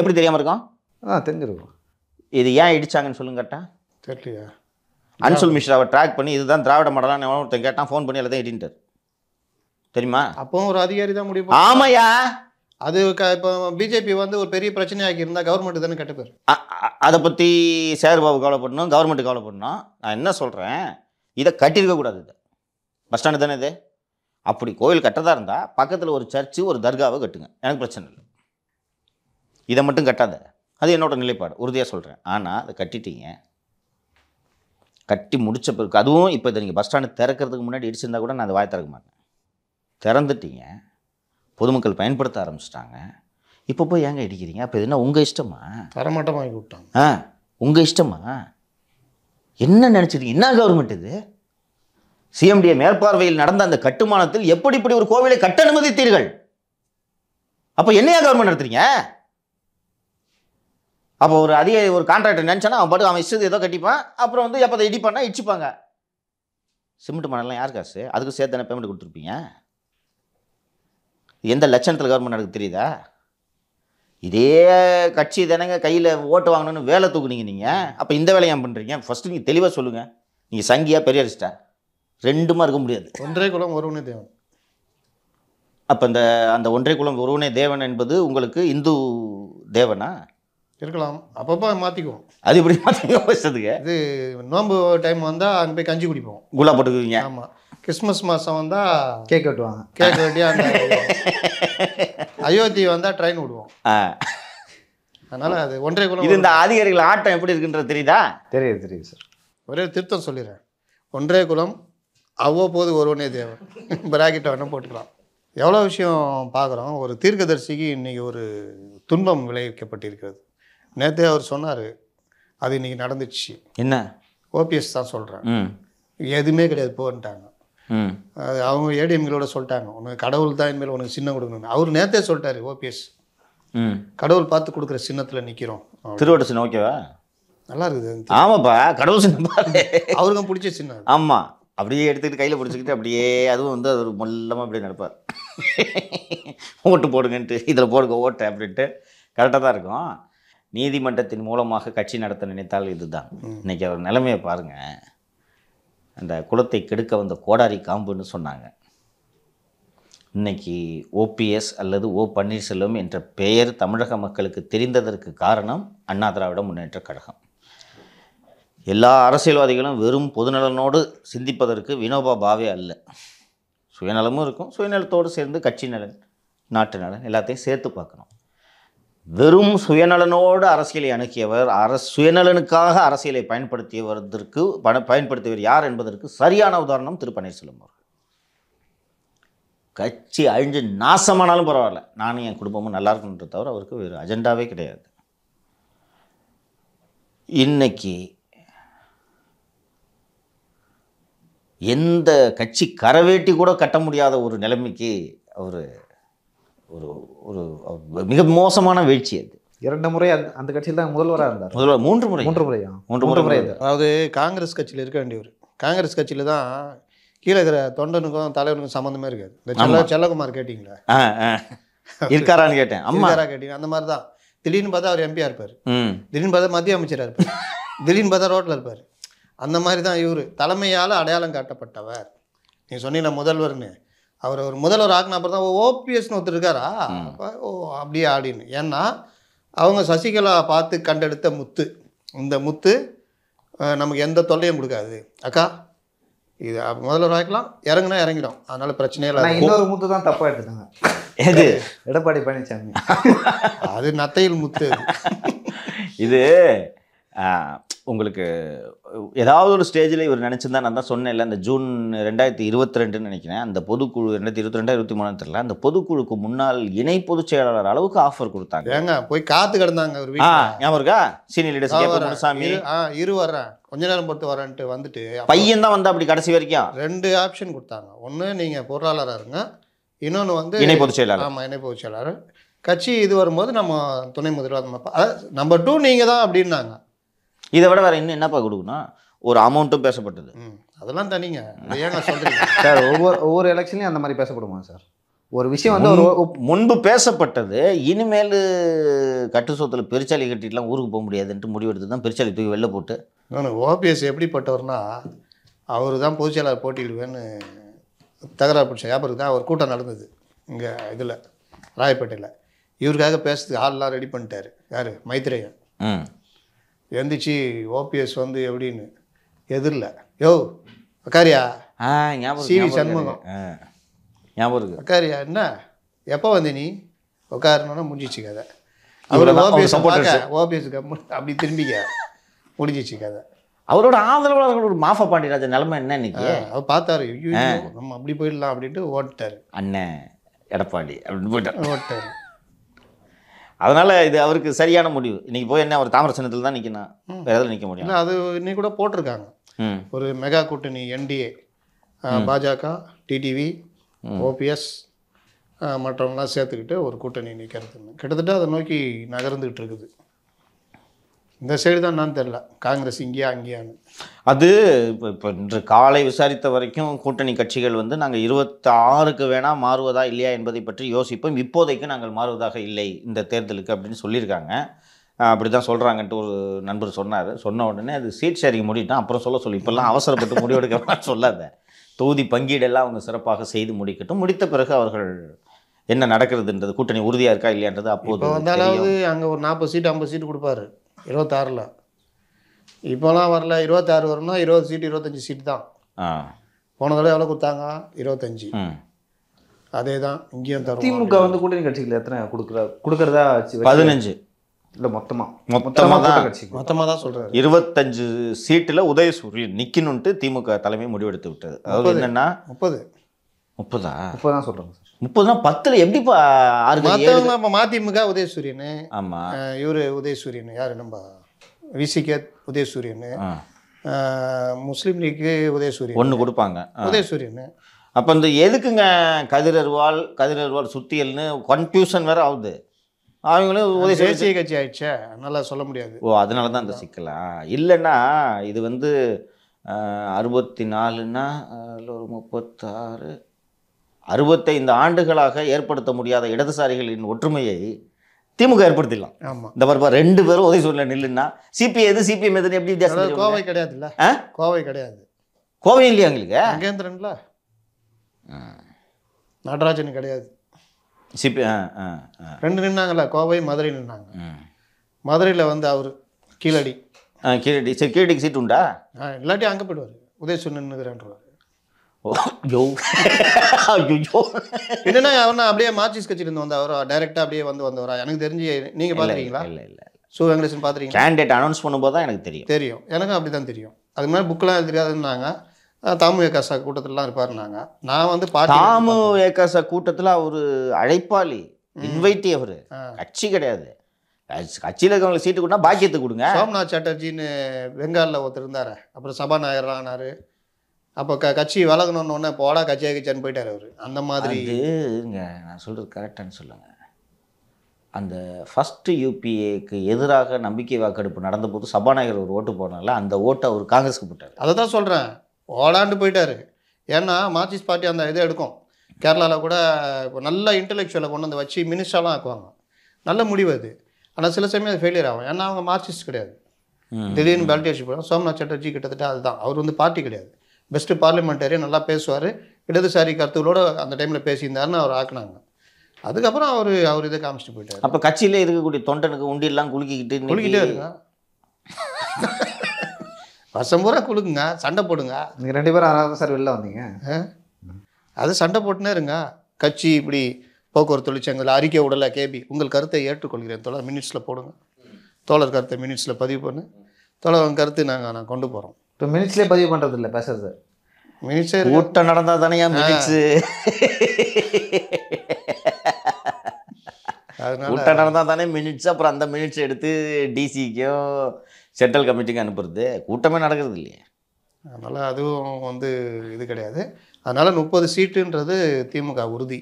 எப்படி தெரியாமல் இருக்கும் ஆ தெரிஞ்சிருக்கும் இது ஏன் இடிச்சாங்கன்னு சொல்லுங்க கரெக்டா தெரியலையா அன்சுல் மிஸ்ராவை ட்ராக் பண்ணி இதுதான் திராவிட மடலான்னு ஒருத்தன் கேட்டான் ஃபோன் பண்ணி எல்லாத்தையும் இடின்ட்டார் தெரியுமா அப்போ ஒரு அதிகாரி தான் முடிவு ஆமையா அது இப்போ பிஜேபி வந்து ஒரு பெரிய பிரச்சனையாகி இருந்தா கவர்மெண்ட் தானே கெட்ட பேர் அதை பற்றி சேர்பாபு கவலைப்படணும் கவர்மெண்ட் கவலைப்படணும் நான் என்ன சொல்கிறேன் இதை கூடாது இது பஸ் ஸ்டாண்டு தானே இது அப்படி கோயில் கட்டதாக இருந்தால் பக்கத்தில் ஒரு சர்ச்சு ஒரு தர்காவை கட்டுங்க எனக்கு பிரச்சனை இல்லை இதை மட்டும் கட்டாத அது என்னோட நிலைப்பாடு உறுதியாக சொல்கிறேன் ஆனால் அதை கட்டிட்டீங்க கட்டி முடித்த பிறகு அதுவும் இப்போ இதை நீங்கள் பஸ் ஸ்டாண்டு திறக்கிறதுக்கு முன்னாடி இடிச்சிருந்தா கூட நான் அதை வாய் திறக்க மாட்டேன் திறந்துட்டீங்க பொதுமக்கள் பயன்படுத்த ஆரம்பிச்சிட்டாங்க இப்போ போய் ஏங்க இடிக்கிறீங்க அப்போ எதுனா உங்கள் இஷ்டமா தரமாட்டம் வாங்கி விட்டாங்க ஆ உங்கள் இஷ்டமா என்ன நினச்சிருக்கீங்க என்ன கவர்மெண்ட் இது சிஎம்டிய மேற்பார்வையில் நடந்த அந்த கட்டுமானத்தில் எப்படி இப்படி ஒரு கோவிலை கட்ட அனுமதித்தீர்கள் அப்போ என்னையா கவர்மெண்ட் நடத்துறீங்க அப்போ ஒரு அதிக ஒரு கான்ட்ராக்டர் நினச்சானா அவன் பாட்டு அவன் இஷ்டத்தை ஏதோ கட்டிப்பான் அப்புறம் வந்து எப்போ அதை இடிப்பான்னா இடிச்சுப்பாங்க சிமெண்ட் மணலாம் யார் காசு அதுக்கு சேர்த்து தானே பேமெண்ட் கொடுத்துருப்பீங்க எந்த லட்சணத்தில் கவர்மெண்ட் நடக்கு தெரியுதா இதே கட்சி தினங்க கையில் ஓட்டு வாங்கணும்னு வேலை தூக்குனீங்க நீங்கள் அப்போ இந்த வேலையை ஏன் பண்ணுறீங்க ஃபஸ்ட்டு நீங்கள் தெளிவாக சொல்லுங்கள் நீங்கள் சங்கியா பெரியாரிஸ்டா ரெண்டுமா இருக்க முடியாது ஒன்றே குலம் ஒருவனே தேவன் அப்போ இந்த அந்த ஒன்றே குலம் ஒருவனே தேவன் என்பது உங்களுக்கு இந்து தேவனா இருக்கலாம் அப்பப்போ மாற்றிக்குவோம் அது இப்படி மாற்றிக்குவோம் வச்சதுக்கு இது நோன்பு டைம் வந்தால் அங்கே போய் கஞ்சி குடிப்போம் குலா போட்டுக்குவீங்க ஆமாம் கிறிஸ்மஸ் மாதம் வந்தால் கேக் வெட்டுவாங்க கேக் வெட்டி அந்த அயோத்தி வந்தால் ட்ரெயின் விடுவோம் அதனால் அது ஒன்றே குலம் இந்த அதிகாரிகள் ஆட்டம் எப்படி இருக்குன்றது தெரியுதா தெரியுது தெரியுது சார் ஒரே திருத்தம் சொல்லிடுறேன் ஒன்றே குலம் அவ்வப்போது ஒருவனே தேவன் பிராக்கெட்டை வேணால் போட்டுக்கலாம் எவ்வளோ விஷயம் பார்க்குறோம் ஒரு தீர்க்கதரிசிக்கு இன்றைக்கி ஒரு துன்பம் விளைவிக்கப்பட்டிருக்கிறது நேற்றே அவர் சொன்னார் அது இன்றைக்கி நடந்துச்சு என்ன ஓபிஎஸ் தான் சொல்கிறேன் எதுவுமே கிடையாது போகன்ட்டாங்க அது அவங்க ஏடிஎம்களோட சொல்லிட்டாங்க உனக்கு கடவுள் தான் இனிமேல் உனக்கு சின்னம் கொடுக்கணும்னு அவர் நேரத்தே சொல்லிட்டாரு ஓபிஎஸ் கடவுள் பார்த்து கொடுக்குற சின்னத்தில் நிற்கிறோம் திருவட்ட சின்னம் ஓகேவா நல்லா இருக்குது ஆமாப்பா கடவுள் சின்னம் அவருக்கும் பிடிச்ச சின்னம் ஆமாம் அப்படியே எடுத்துக்கிட்டு கையில் பிடிச்சிக்கிட்டு அப்படியே அதுவும் வந்து அது மொல்லமாக அப்படியே நடப்பார் ஓட்டு போடுங்கன்ட்டு இதில் போடுங்க ஓட்டு அப்படின்ட்டு கரெக்டாக தான் இருக்கும் நீதிமன்றத்தின் மூலமாக கட்சி நடத்த நினைத்தால் இதுதான் இன்றைக்கி அவர் நிலைமையை பாருங்கள் அந்த குளத்தை கெடுக்க வந்த கோடாரி காம்புன்னு சொன்னாங்க இன்னைக்கு ஓபிஎஸ் அல்லது ஓ பன்னீர்செல்வம் என்ற பெயர் தமிழக மக்களுக்கு தெரிந்ததற்கு காரணம் அண்ணா திராவிட முன்னேற்ற கழகம் எல்லா அரசியல்வாதிகளும் வெறும் பொதுநலனோடு சிந்திப்பதற்கு வினோபா பாவே அல்ல சுயநலமும் இருக்கும் சுயநலத்தோடு சேர்ந்து கட்சி நலன் நாட்டு நலன் எல்லாத்தையும் சேர்த்து பார்க்கணும் வெறும் சுயநலனோடு அரசியலை அணுகியவர் அரசு சுயநலனுக்காக அரசியலை பயன்படுத்தியவதற்கு பண பயன்படுத்தியவர் யார் என்பதற்கு சரியான உதாரணம் திரு பன்னீர்செல்வம் அவர்கள் கட்சி அழிஞ்சு நாசமானாலும் பரவாயில்ல நானும் என் குடும்பமும் நல்லா இருக்கணுன்ற தவிர அவருக்கு வேறு அஜெண்டாவே கிடையாது இன்னைக்கு எந்த கட்சி கரவேட்டி கூட கட்ட முடியாத ஒரு நிலைமைக்கு அவர் ஒரு ஒரு மிக மோசமான வீழ்ச்சி அது இரண்டு முறை அந்த அந்த கட்சியில் தான் முதல்வராக இருந்தார் முதல்வர் மூன்று முறை மூன்று முறையா மூன்று மூன்று முறை அதாவது காங்கிரஸ் கட்சியில் இருக்க வேண்டியவர் காங்கிரஸ் கட்சியில் தான் கீழே இருக்கிற தொண்டனுக்கும் தலைவனுக்கும் சம்மந்தமே இருக்காது இந்த செல்ல செல்லகுமார் கேட்டிங்களா இருக்காரான்னு கேட்டேன் அம்மா கேட்டீங்க அந்த மாதிரி தான் திடீர்னு பார்த்தா அவர் எம்பியாக இருப்பார் திடீர்னு பார்த்தா மத்திய அமைச்சராக இருப்பார் திடீர்னு பார்த்தா ரோட்டில் இருப்பார் அந்த மாதிரி தான் இவர் தலைமையால் அடையாளம் காட்டப்பட்டவர் நீங்கள் சொன்னீங்க முதல்வர்னு அவர் ஒரு முதல்வர் ஆகின அப்புறம் தான் ஓபிஎஸ்னு ஒருத்தர் இருக்காரா ஓ அப்படியே அப்படின்னு ஏன்னா அவங்க சசிகலா பார்த்து கண்டெடுத்த முத்து இந்த முத்து நமக்கு எந்த தொல்லையும் கொடுக்காது அக்கா இது முதல்வர் வாய்க்கலாம் இறங்குனா இறங்கிடும் அதனால பிரச்சனையே இல்லை இன்னொரு முத்து தான் தப்பாக எடுத்துட்டாங்க எது எடப்பாடி பழனிசாமி அது நத்தையில் முத்து இது உங்களுக்கு ஏதாவது ஒரு ஸ்டேஜில் இவர் நினச்சிருந்தா நான் தான் சொன்னேன் இல்லை அந்த ஜூன் ரெண்டாயிரத்தி இருபத்தி ரெண்டுன்னு நினைக்கிறேன் அந்த பொதுக்குழு ரெண்டாயிரத்தி இருபத்தி ரெண்டா இருபத்தி மூணு தெரியல அந்த பொதுக்குழுக்கு முன்னால் இணை பொதுச் செயலாளர் அளவுக்கு ஆஃபர் கொடுத்தாங்க ஏங்க போய் காத்து கிடந்தாங்க ஒரு ஆ ஞாபகம் இருக்கா சீனியர் லீடர் சாமி ஆ இரு வர்றேன் கொஞ்ச நேரம் பொறுத்து வரேன்ட்டு வந்துட்டு பையன் தான் வந்து அப்படி கடைசி வரைக்கும் ரெண்டு ஆப்ஷன் கொடுத்தாங்க ஒன்று நீங்கள் பொருளாளராக இருங்க இன்னொன்று வந்து இணை பொதுச் செயலாளர் ஆமாம் இணை பொதுச் செயலாளர் கட்சி இது வரும்போது நம்ம துணை முதல்வர் நம்ம நம்பர் டூ நீங்கள் தான் அப்படின்னாங்க இதை விட வேறு இன்னும் என்னப்பா கொடுக்கணும் ஒரு அமௌண்ட்டும் பேசப்பட்டது அதெல்லாம் தனிங்க சார் ஒவ்வொரு ஒவ்வொரு எலெக்ஷன்லையும் அந்த மாதிரி பேசப்படுமா சார் ஒரு விஷயம் வந்து ஒரு முன்பு பேசப்பட்டது இனிமேல் கட்டு சொத்துல பெருச்சாலி கட்டிட்டுலாம் ஊருக்கு போக முடியாதுன்ட்டு முடிவெடுத்து தான் பெருச்சாலி தூக்கி வெளில போட்டு ஓபிஎஸ் எப்படிப்பட்டவர்னா அவர் தான் பொதுச்செயலாளர் போட்டியிடுவேன்னு தகராறு பிடிச்ச வியாபாரம் தான் அவர் கூட்டம் நடந்தது இங்கே இதில் ராயப்பேட்டையில் இவருக்காக பேசுறதுக்கு ஆள்லாம் ரெடி பண்ணிட்டார் யார் மைத்ரேயன் எந்திரிச்சு ஓபிஎஸ் வந்து எப்படின்னு எதிரில் யோ அக்காரியா சிவி சண்முகம் ஞாபகம் அக்காரியா என்ன எப்போ வந்து நீ உட்காரணும்னா முடிஞ்சிச்சு கதை அவர் ஓபிஎஸ் ஓபிஎஸ் அப்படி திரும்பிக்க முடிஞ்சிச்சு கதை அவரோட ஆதரவாளர்கள் ஒரு மாஃபா பாண்டியராஜன் நிலைமை என்ன இன்னைக்கு அவர் பார்த்தாரு நம்ம அப்படி போயிடலாம் அப்படின்ட்டு ஓட்டாரு அண்ணன் எடப்பாடி அப்படின்னு போயிட்டார் ஓட்டாரு அதனால் இது அவருக்கு சரியான முடிவு இன்றைக்கி போய் என்ன ஒரு தாமர சின்னத்தில் தான் நிற்கணும் வேறு எதில் நிற்க முடியும் அது இன்னைக்கு கூட போட்டிருக்காங்க ஒரு மெகா கூட்டணி என்டிஏ பாஜக டிடிவி ஓபிஎஸ் மற்றவங்களாம் சேர்த்துக்கிட்டு ஒரு கூட்டணி நிற்கிறதுன்னு கிட்டத்தட்ட அதை நோக்கி நகர்ந்துக்கிட்டு இருக்குது இந்த சைடு தான் நான் தெரில காங்கிரஸ் இங்கேயா அங்கேயான்னு அது இப்போ இப்போ இன்று காலை விசாரித்த வரைக்கும் கூட்டணி கட்சிகள் வந்து நாங்கள் இருபத்தாறுக்கு வேணால் மாறுவதா இல்லையா என்பதை பற்றி யோசிப்போம் இப்போதைக்கு நாங்கள் மாறுவதாக இல்லை இந்த தேர்தலுக்கு அப்படின்னு சொல்லியிருக்காங்க அப்படி தான் சொல்கிறாங்கன்ட்டு ஒரு நண்பர் சொன்னார் சொன்ன உடனே அது சீட் ஷேரிங் முடிட்டான் அப்புறம் சொல்ல சொல்லி இப்போல்லாம் அவசரப்பட்டு முடிவெடுக்க சொல்லாத தொகுதி பங்கீடெல்லாம் அவங்க சிறப்பாக செய்து முடிக்கட்டும் முடித்த பிறகு அவர்கள் என்ன நடக்கிறதுன்றது கூட்டணி உறுதியாக இருக்கா இல்லையான்றது அப்போது வந்தாலாவது அங்கே ஒரு நாற்பது சீட் ஐம்பது சீட்டு கொடுப்பாரு இருபத்தாறில் இப்போலாம் வரல இருபத்தாறு வரணும்னா இருபது சீட்டு இருபத்தஞ்சி சீட்டு தான் போன தடவை எவ்வளோ கொடுத்தாங்க இருபத்தஞ்சி அதே தான் இங்கேயும் தரும் திமுக வந்து கூட்டணி கட்சிகள் எத்தனை கொடுக்குற கொடுக்குறதா பதினஞ்சு இல்லை மொத்தமாக மொத்தமாக தான் கட்சி மொத்தமாக தான் சொல்கிறாரு இருபத்தஞ்சு சீட்டில் உதயசூரியன் நிற்கணுன்ட்டு திமுக தலைமை முடிவெடுத்து விட்டது அதாவது என்னென்னா முப்பது முப்பதா முப்பது தான் சொல்கிறாங்க முப்பதுனா பத்தில் எப்படிப்பா மற்றவங்க மதிமுக உதயசூரியன் ஆமாம் இவரு உதயசூரியன் யார் நம்ம விசிக உதயசூரியன் முஸ்லீம் லீக்கு உதயசூரியன் ஒன்று கொடுப்பாங்க உதயசூரியன் அப்போ இந்த எதுக்குங்க கதிர் அருவாள் சுத்தியல்னு கன்ஃபியூஷன் வேற ஆகுது அவங்களும் உதய தேசிய கட்சி ஆயிடுச்சே நல்லா சொல்ல முடியாது ஓ அதனால தான் இந்த சிக்கலா இல்லைன்னா இது வந்து அறுபத்தி நாலுன்னா ஒரு முப்பத்தாறு அறுபத்தைந்து ஆண்டுகளாக ஏற்படுத்த முடியாத இடதுசாரிகளின் ஒற்றுமையை திமுக ஏற்படுத்திடலாம் ஆமாம் இந்த மாதிரி ரெண்டு பேரும் உதவி சூழ்நிலை நில்லுன்னா சிபிஐ எது சிபிஎம் எது எப்படி வித்தியாசம் கோவை கிடையாது இல்லை கோவை கிடையாது கோவை இல்லையா எங்களுக்கு மகேந்திரன்ல நடராஜன் கிடையாது சிபி ரெண்டு நின்னாங்கல்ல கோவை மதுரை நின்னாங்க மதுரையில் வந்து அவர் கீழடி கீழடி சரி கீழடிக்கு சீட் உண்டா இல்லாட்டி அங்கே போயிடுவார் உதயசூர் நின்றுக்கிறேன்றவர் ஐயோ ஐயோ என்னன்னா அவர் அப்படியே மார்க்சிஸ்ட் கட்சியிலிருந்து வந்தவரா டைரக்டா அப்படியே வந்து வந்தவரா எனக்கு தெரிஞ்சு நீங்க பார்த்துருக்கீங்களா இல்லை இல்லை சு வெங்கடேசன் பார்த்துருக்கீங்க கேண்டிடேட் அனௌன்ஸ் பண்ணும்போது தான் எனக்கு தெரியும் தெரியும் எனக்கும் அப்படிதான் தெரியும் அதுக்கு முன்னாடி புக்கெலாம் தெரியாதுன்னாங்க தாமு ஏகாசா கூட்டத்திலலாம் இருப்பாருனாங்க நான் வந்து தாமு ஏகாசா கூட்டத்தில் அவர் அழைப்பாளி இன்வைட்டி அவர் கட்சி கிடையாது கட்சியில் இருக்கவங்களுக்கு சீட்டு கொடுத்தா பாக்கியத்தை கொடுங்க சோம்நாத் சாட்டர்ஜின்னு பெங்காலில் ஒருத்தர் இருந்தார் அப்புறம் சபாநாயகர் ஆனார் அப்போ க கட்சி வளர்க்கணுன்னு போடா கட்சியாக கட்சியான்னு போயிட்டார் அவர் அந்த மாதிரி இதுங்க நான் சொல்கிறது கரெக்டானு சொல்லுங்கள் அந்த ஃபஸ்ட்டு யூபிஏக்கு எதிராக நம்பிக்கை வாக்கெடுப்பு நடந்தபோது சபாநாயகர் ஒரு ஓட்டு போனால அந்த ஓட்டை அவர் காங்கிரஸுக்கு போட்டார் அதை தான் சொல்கிறேன் ஓடாண்டு போயிட்டார் ஏன்னா மார்க்சிஸ்ட் பார்ட்டி அந்த இதை எடுக்கும் கேரளாவில் கூட இப்போ நல்ல இன்டலெக்சுவலை கொண்டு வந்து வச்சு மினிஸ்டர்லாம் ஆக்குவாங்க நல்ல முடிவு அது ஆனால் சில சமயம் அது ஃபெயிலியர் ஆகும் ஏன்னா அவங்க மார்க்சிஸ்ட் கிடையாது திடீர்னு பேல்டேஜ் போயிடும் சோம்நாத் சட்டர்ஜி கிட்டத்தட்ட அதுதான் அவர் வந்து பார்ட்டி கிடையாது பெஸ்ட்டு பார்லிமெண்டேரியன் நல்லா பேசுவார் இடதுசாரி கருத்துக்களோடு அந்த டைமில் பேசியிருந்தாருன்னு அவர் ஆக்குனாங்க அதுக்கப்புறம் அவர் அவர் இதை காமிச்சிட்டு போயிட்டார் அப்போ கட்சியிலே இருக்கக்கூடிய தொண்டனுக்கு உண்டியெல்லாம் குலுக்கிக்கிட்டு குலுக்கிட்டே இருங்க வருஷம் பூரா குலுக்குங்க சண்டை போடுங்க நீங்கள் ரெண்டு பேரும் அறாவது சார் வெளில வந்தீங்க அது சண்டை போட்டுனே இருங்க கட்சி இப்படி போக்குவரத்து தொழிற்சங்கங்கள் அறிக்கை உடலை கேபி உங்கள் கருத்தை ஏற்றுக்கொள்கிறேன் தோழர் மினிட்ஸில் போடுங்க தோழர் கருத்தை மினிட்ஸில் பதிவு பண்ணு தோழர் கருத்து நாங்கள் நான் கொண்டு போகிறோம் இப்போ மினிட்ஸ்லேயே பதிவு பண்ணுறது இல்லை பேசுறது மினிட்ஸே கூட்டம் நடந்தால் தானே மினிட்ஸு கூட்டம் நடந்தால் தானே மினிட்ஸ் அப்புறம் அந்த மினிட்ஸ் எடுத்து டிசிக்கும் சென்ட்ரல் கமிட்டிக்கும் அனுப்புறது கூட்டமே நடக்கிறது இல்லையே அதனால் அதுவும் வந்து இது கிடையாது அதனால் முப்பது சீட்டுன்றது திமுக உறுதி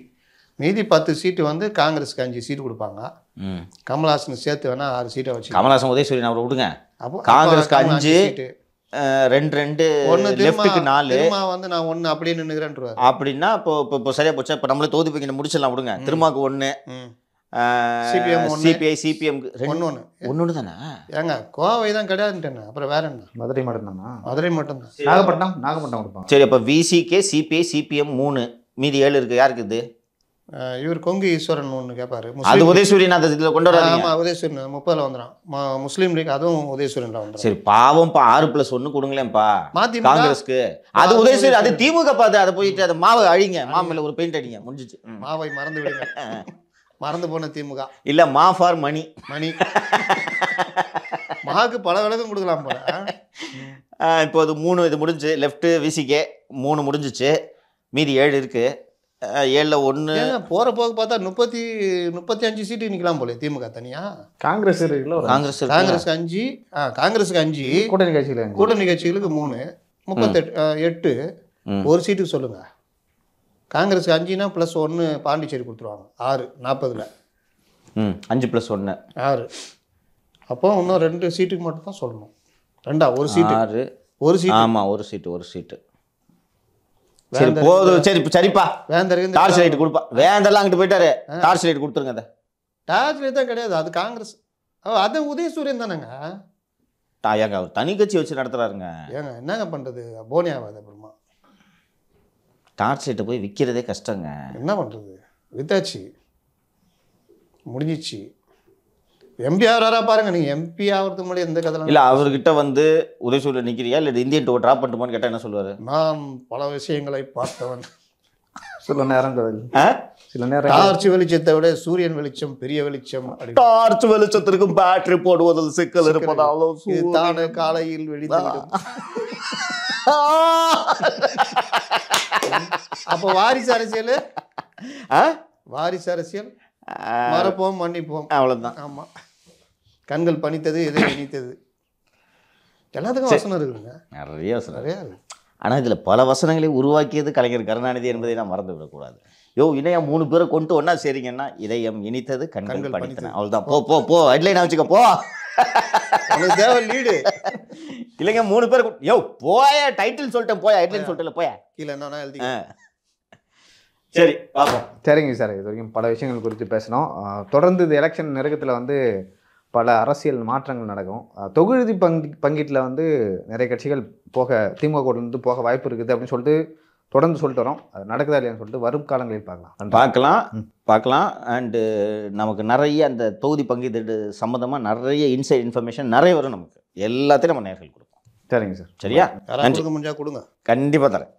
மீதி பத்து சீட்டு வந்து காங்கிரஸுக்கு அஞ்சு சீட்டு கொடுப்பாங்க கமல்ஹாசன் சேர்த்து வேணால் ஆறு சீட்டை வச்சு கமல்ஹாசன் உதயசூரியன் அவரை விடுங்க அப்போ காங்கிரஸ்க்கு அஞ்சு சீட்டு ரெண்டு ரெண்டு ஒன்னுக்கு நாலு வந்து நான் ஒன்று அப்படியே நின்னுக்கிறேன் அப்படின்னா இப்போ இப்போ இப்போ சரியா போச்சா இப்போ நம்மளே தொகுதி போய் முடிச்சிடலாம் விடுங்க திருமாவுக்கு ஒன்று சிபிஐ சிபிஎம் ஒன்னு ஒன்று ஒன்று தானே ஏங்க கோவை தான் கிடையாதுட்டேன் அப்புறம் வேற என்ன மதுரை மட்டும்தானா மதுரை தான் நாகப்பட்டினம் நாகப்பட்டினம் சரி அப்போ விசிகே சிபிஐ சிபிஎம் மூணு மீதி ஏழு இருக்கு யாருக்கு இருக்குது இவர் கொங்கு ஈஸ்வரன் ஒன்று கேட்பாரு அது அந்த இதில் கொண்டு வர ஆமாம் உதயசூரியன் முப்பதில் வந்துடும் முஸ்லீம் லீக் அதுவும் உதயசூரியன் வந்துடும் சரி பாவம்ப்பா ஆறு பிளஸ் ஒன்று கொடுங்களேன்ப்பா மாத்தி காங்கிரஸ்க்கு அது உதயசூரியன் அது திமுக பார்த்து அதை போயிட்டு அதை மாவை அழிங்க மாமில் ஒரு பெயிண்ட் அடிங்க முடிஞ்சிச்சு மாவை மறந்து விடுங்க மறந்து போன திமுக இல்லை மா ஃபார் மணி மணி மாவுக்கு பல விலகம் கொடுக்கலாம் போல இப்போ அது மூணு இது முடிஞ்சு லெஃப்ட்டு விசிக்கே மூணு முடிஞ்சிச்சு மீதி ஏழு இருக்குது ஏழில் ஒன்று போகிற போக பார்த்தா முப்பத்தி முப்பத்தி அஞ்சு சீட்டு நிற்கலாம் போல திமுக தனியாக காங்கிரஸ் காங்கிரஸ் காங்கிரஸ் அஞ்சு ஆ காங்கிரஸுக்கு அஞ்சு கூட்டணி கட்சிகள் கூட்டணி கட்சிகளுக்கு மூணு முப்பத்தெட்டு எட்டு ஒரு சீட்டுக்கு சொல்லுங்கள் காங்கிரஸுக்கு அஞ்சுனா ப்ளஸ் ஒன்று பாண்டிச்சேரி கொடுத்துருவாங்க ஆறு நாற்பதில் ம் அஞ்சு ப்ளஸ் ஒன்று ஆறு அப்போ இன்னும் ரெண்டு சீட்டுக்கு மட்டும் தான் சொல்லணும் ரெண்டா ஒரு சீட்டு ஆறு ஒரு சீட்டு ஆமாம் ஒரு சீட்டு ஒரு சீட்டு சரி போதும் சரி சரிப்பா வேந்தருக்கு டார்ச் லைட் கொடுப்பா வேந்தெல்லாம் அங்கிட்டு போயிட்டாரு டார்ச் லைட் கொடுத்துருங்க அதை டார்ச் லைட் தான் கிடையாது அது காங்கிரஸ் அது உதயசூரியன் தானேங்க ஏங்க அவர் தனி கட்சி வச்சு நடத்துறாருங்க ஏங்க என்னங்க பண்ணுறது போனியாவாது அப்புறமா டார்ச் லைட்டை போய் விற்கிறதே கஷ்டங்க என்ன பண்ணுறது வித்தாச்சு முடிஞ்சிச்சு எம்பி ஆகிறாரா பாருங்க நீங்க எம்பி ஆகிறது முன்னாடி எந்த கதை இல்ல அவர்கிட்ட வந்து உதயசூரில் நிக்கிறியா இல்ல இந்தியன் டூ டிராப் பண்ணுமான்னு கேட்டா என்ன சொல்லுவாரு நான் பல விஷயங்களை பார்த்தவன் சில நேரம் சில நேரம் டார்ச் வெளிச்சத்தை விட சூரியன் வெளிச்சம் பெரிய வெளிச்சம் டார்ச் வெளிச்சத்திற்கும் பேட்டரி போடுவதில் சிக்கல் இருப்பதாலும் தானே காலையில் வெளியே அப்ப வாரிசு அரசியல் வாரிசு அரசியல் மறப்போம் மன்னிப்போம் அவ்வளவுதான் ஆமா கண்கள் பணித்தது எது இணைத்தது எல்லாத்துக்கும் வசனம் இருக்குங்க நிறைய வசனம் நிறையா ஆனால் இதில் பல வசனங்களை உருவாக்கியது கலைஞர் கருணாநிதி என்பதை நான் மறந்து விடக்கூடாது யோ இணையம் மூணு பேரை கொண்டு ஒன்றா சரிங்கன்னா இதயம் இனித்தது கண்கள் படித்தன அவ்வளோதான் போ போ போ ஹெட்லைன் வச்சுக்க போ தேவை லீடு இல்லைங்க மூணு பேர் யோ போய டைட்டில் சொல்லிட்டேன் போயா ஹெட்லைன் சொல்லிட்டேன் போயா கீழே என்னன்னா எழுதி சரி பார்ப்போம் சரிங்க சார் இது வரைக்கும் பல விஷயங்கள் குறித்து பேசணும் தொடர்ந்து இந்த எலெக்ஷன் நெருக்கத்தில் வந்து பல அரசியல் மாற்றங்கள் நடக்கும் தொகுதி பங்கு பங்கீட்டில் வந்து நிறைய கட்சிகள் போக திமுக வந்து போக வாய்ப்பு இருக்குது அப்படின்னு சொல்லிட்டு தொடர்ந்து சொல்லிட்டு வரோம் அது நடக்குதா இல்லையான்னு சொல்லிட்டு வரும் காலங்களில் பார்க்கலாம் பார்க்கலாம் பார்க்கலாம் அண்டு நமக்கு நிறைய அந்த தொகுதி பங்கீடு சம்மந்தமாக நிறைய இன்சைட் இன்ஃபர்மேஷன் நிறைய வரும் நமக்கு எல்லாத்தையும் நம்ம நேர்கள் கொடுப்போம் சரிங்க சார் சரியா கொடுங்க கண்டிப்பாக தரேன்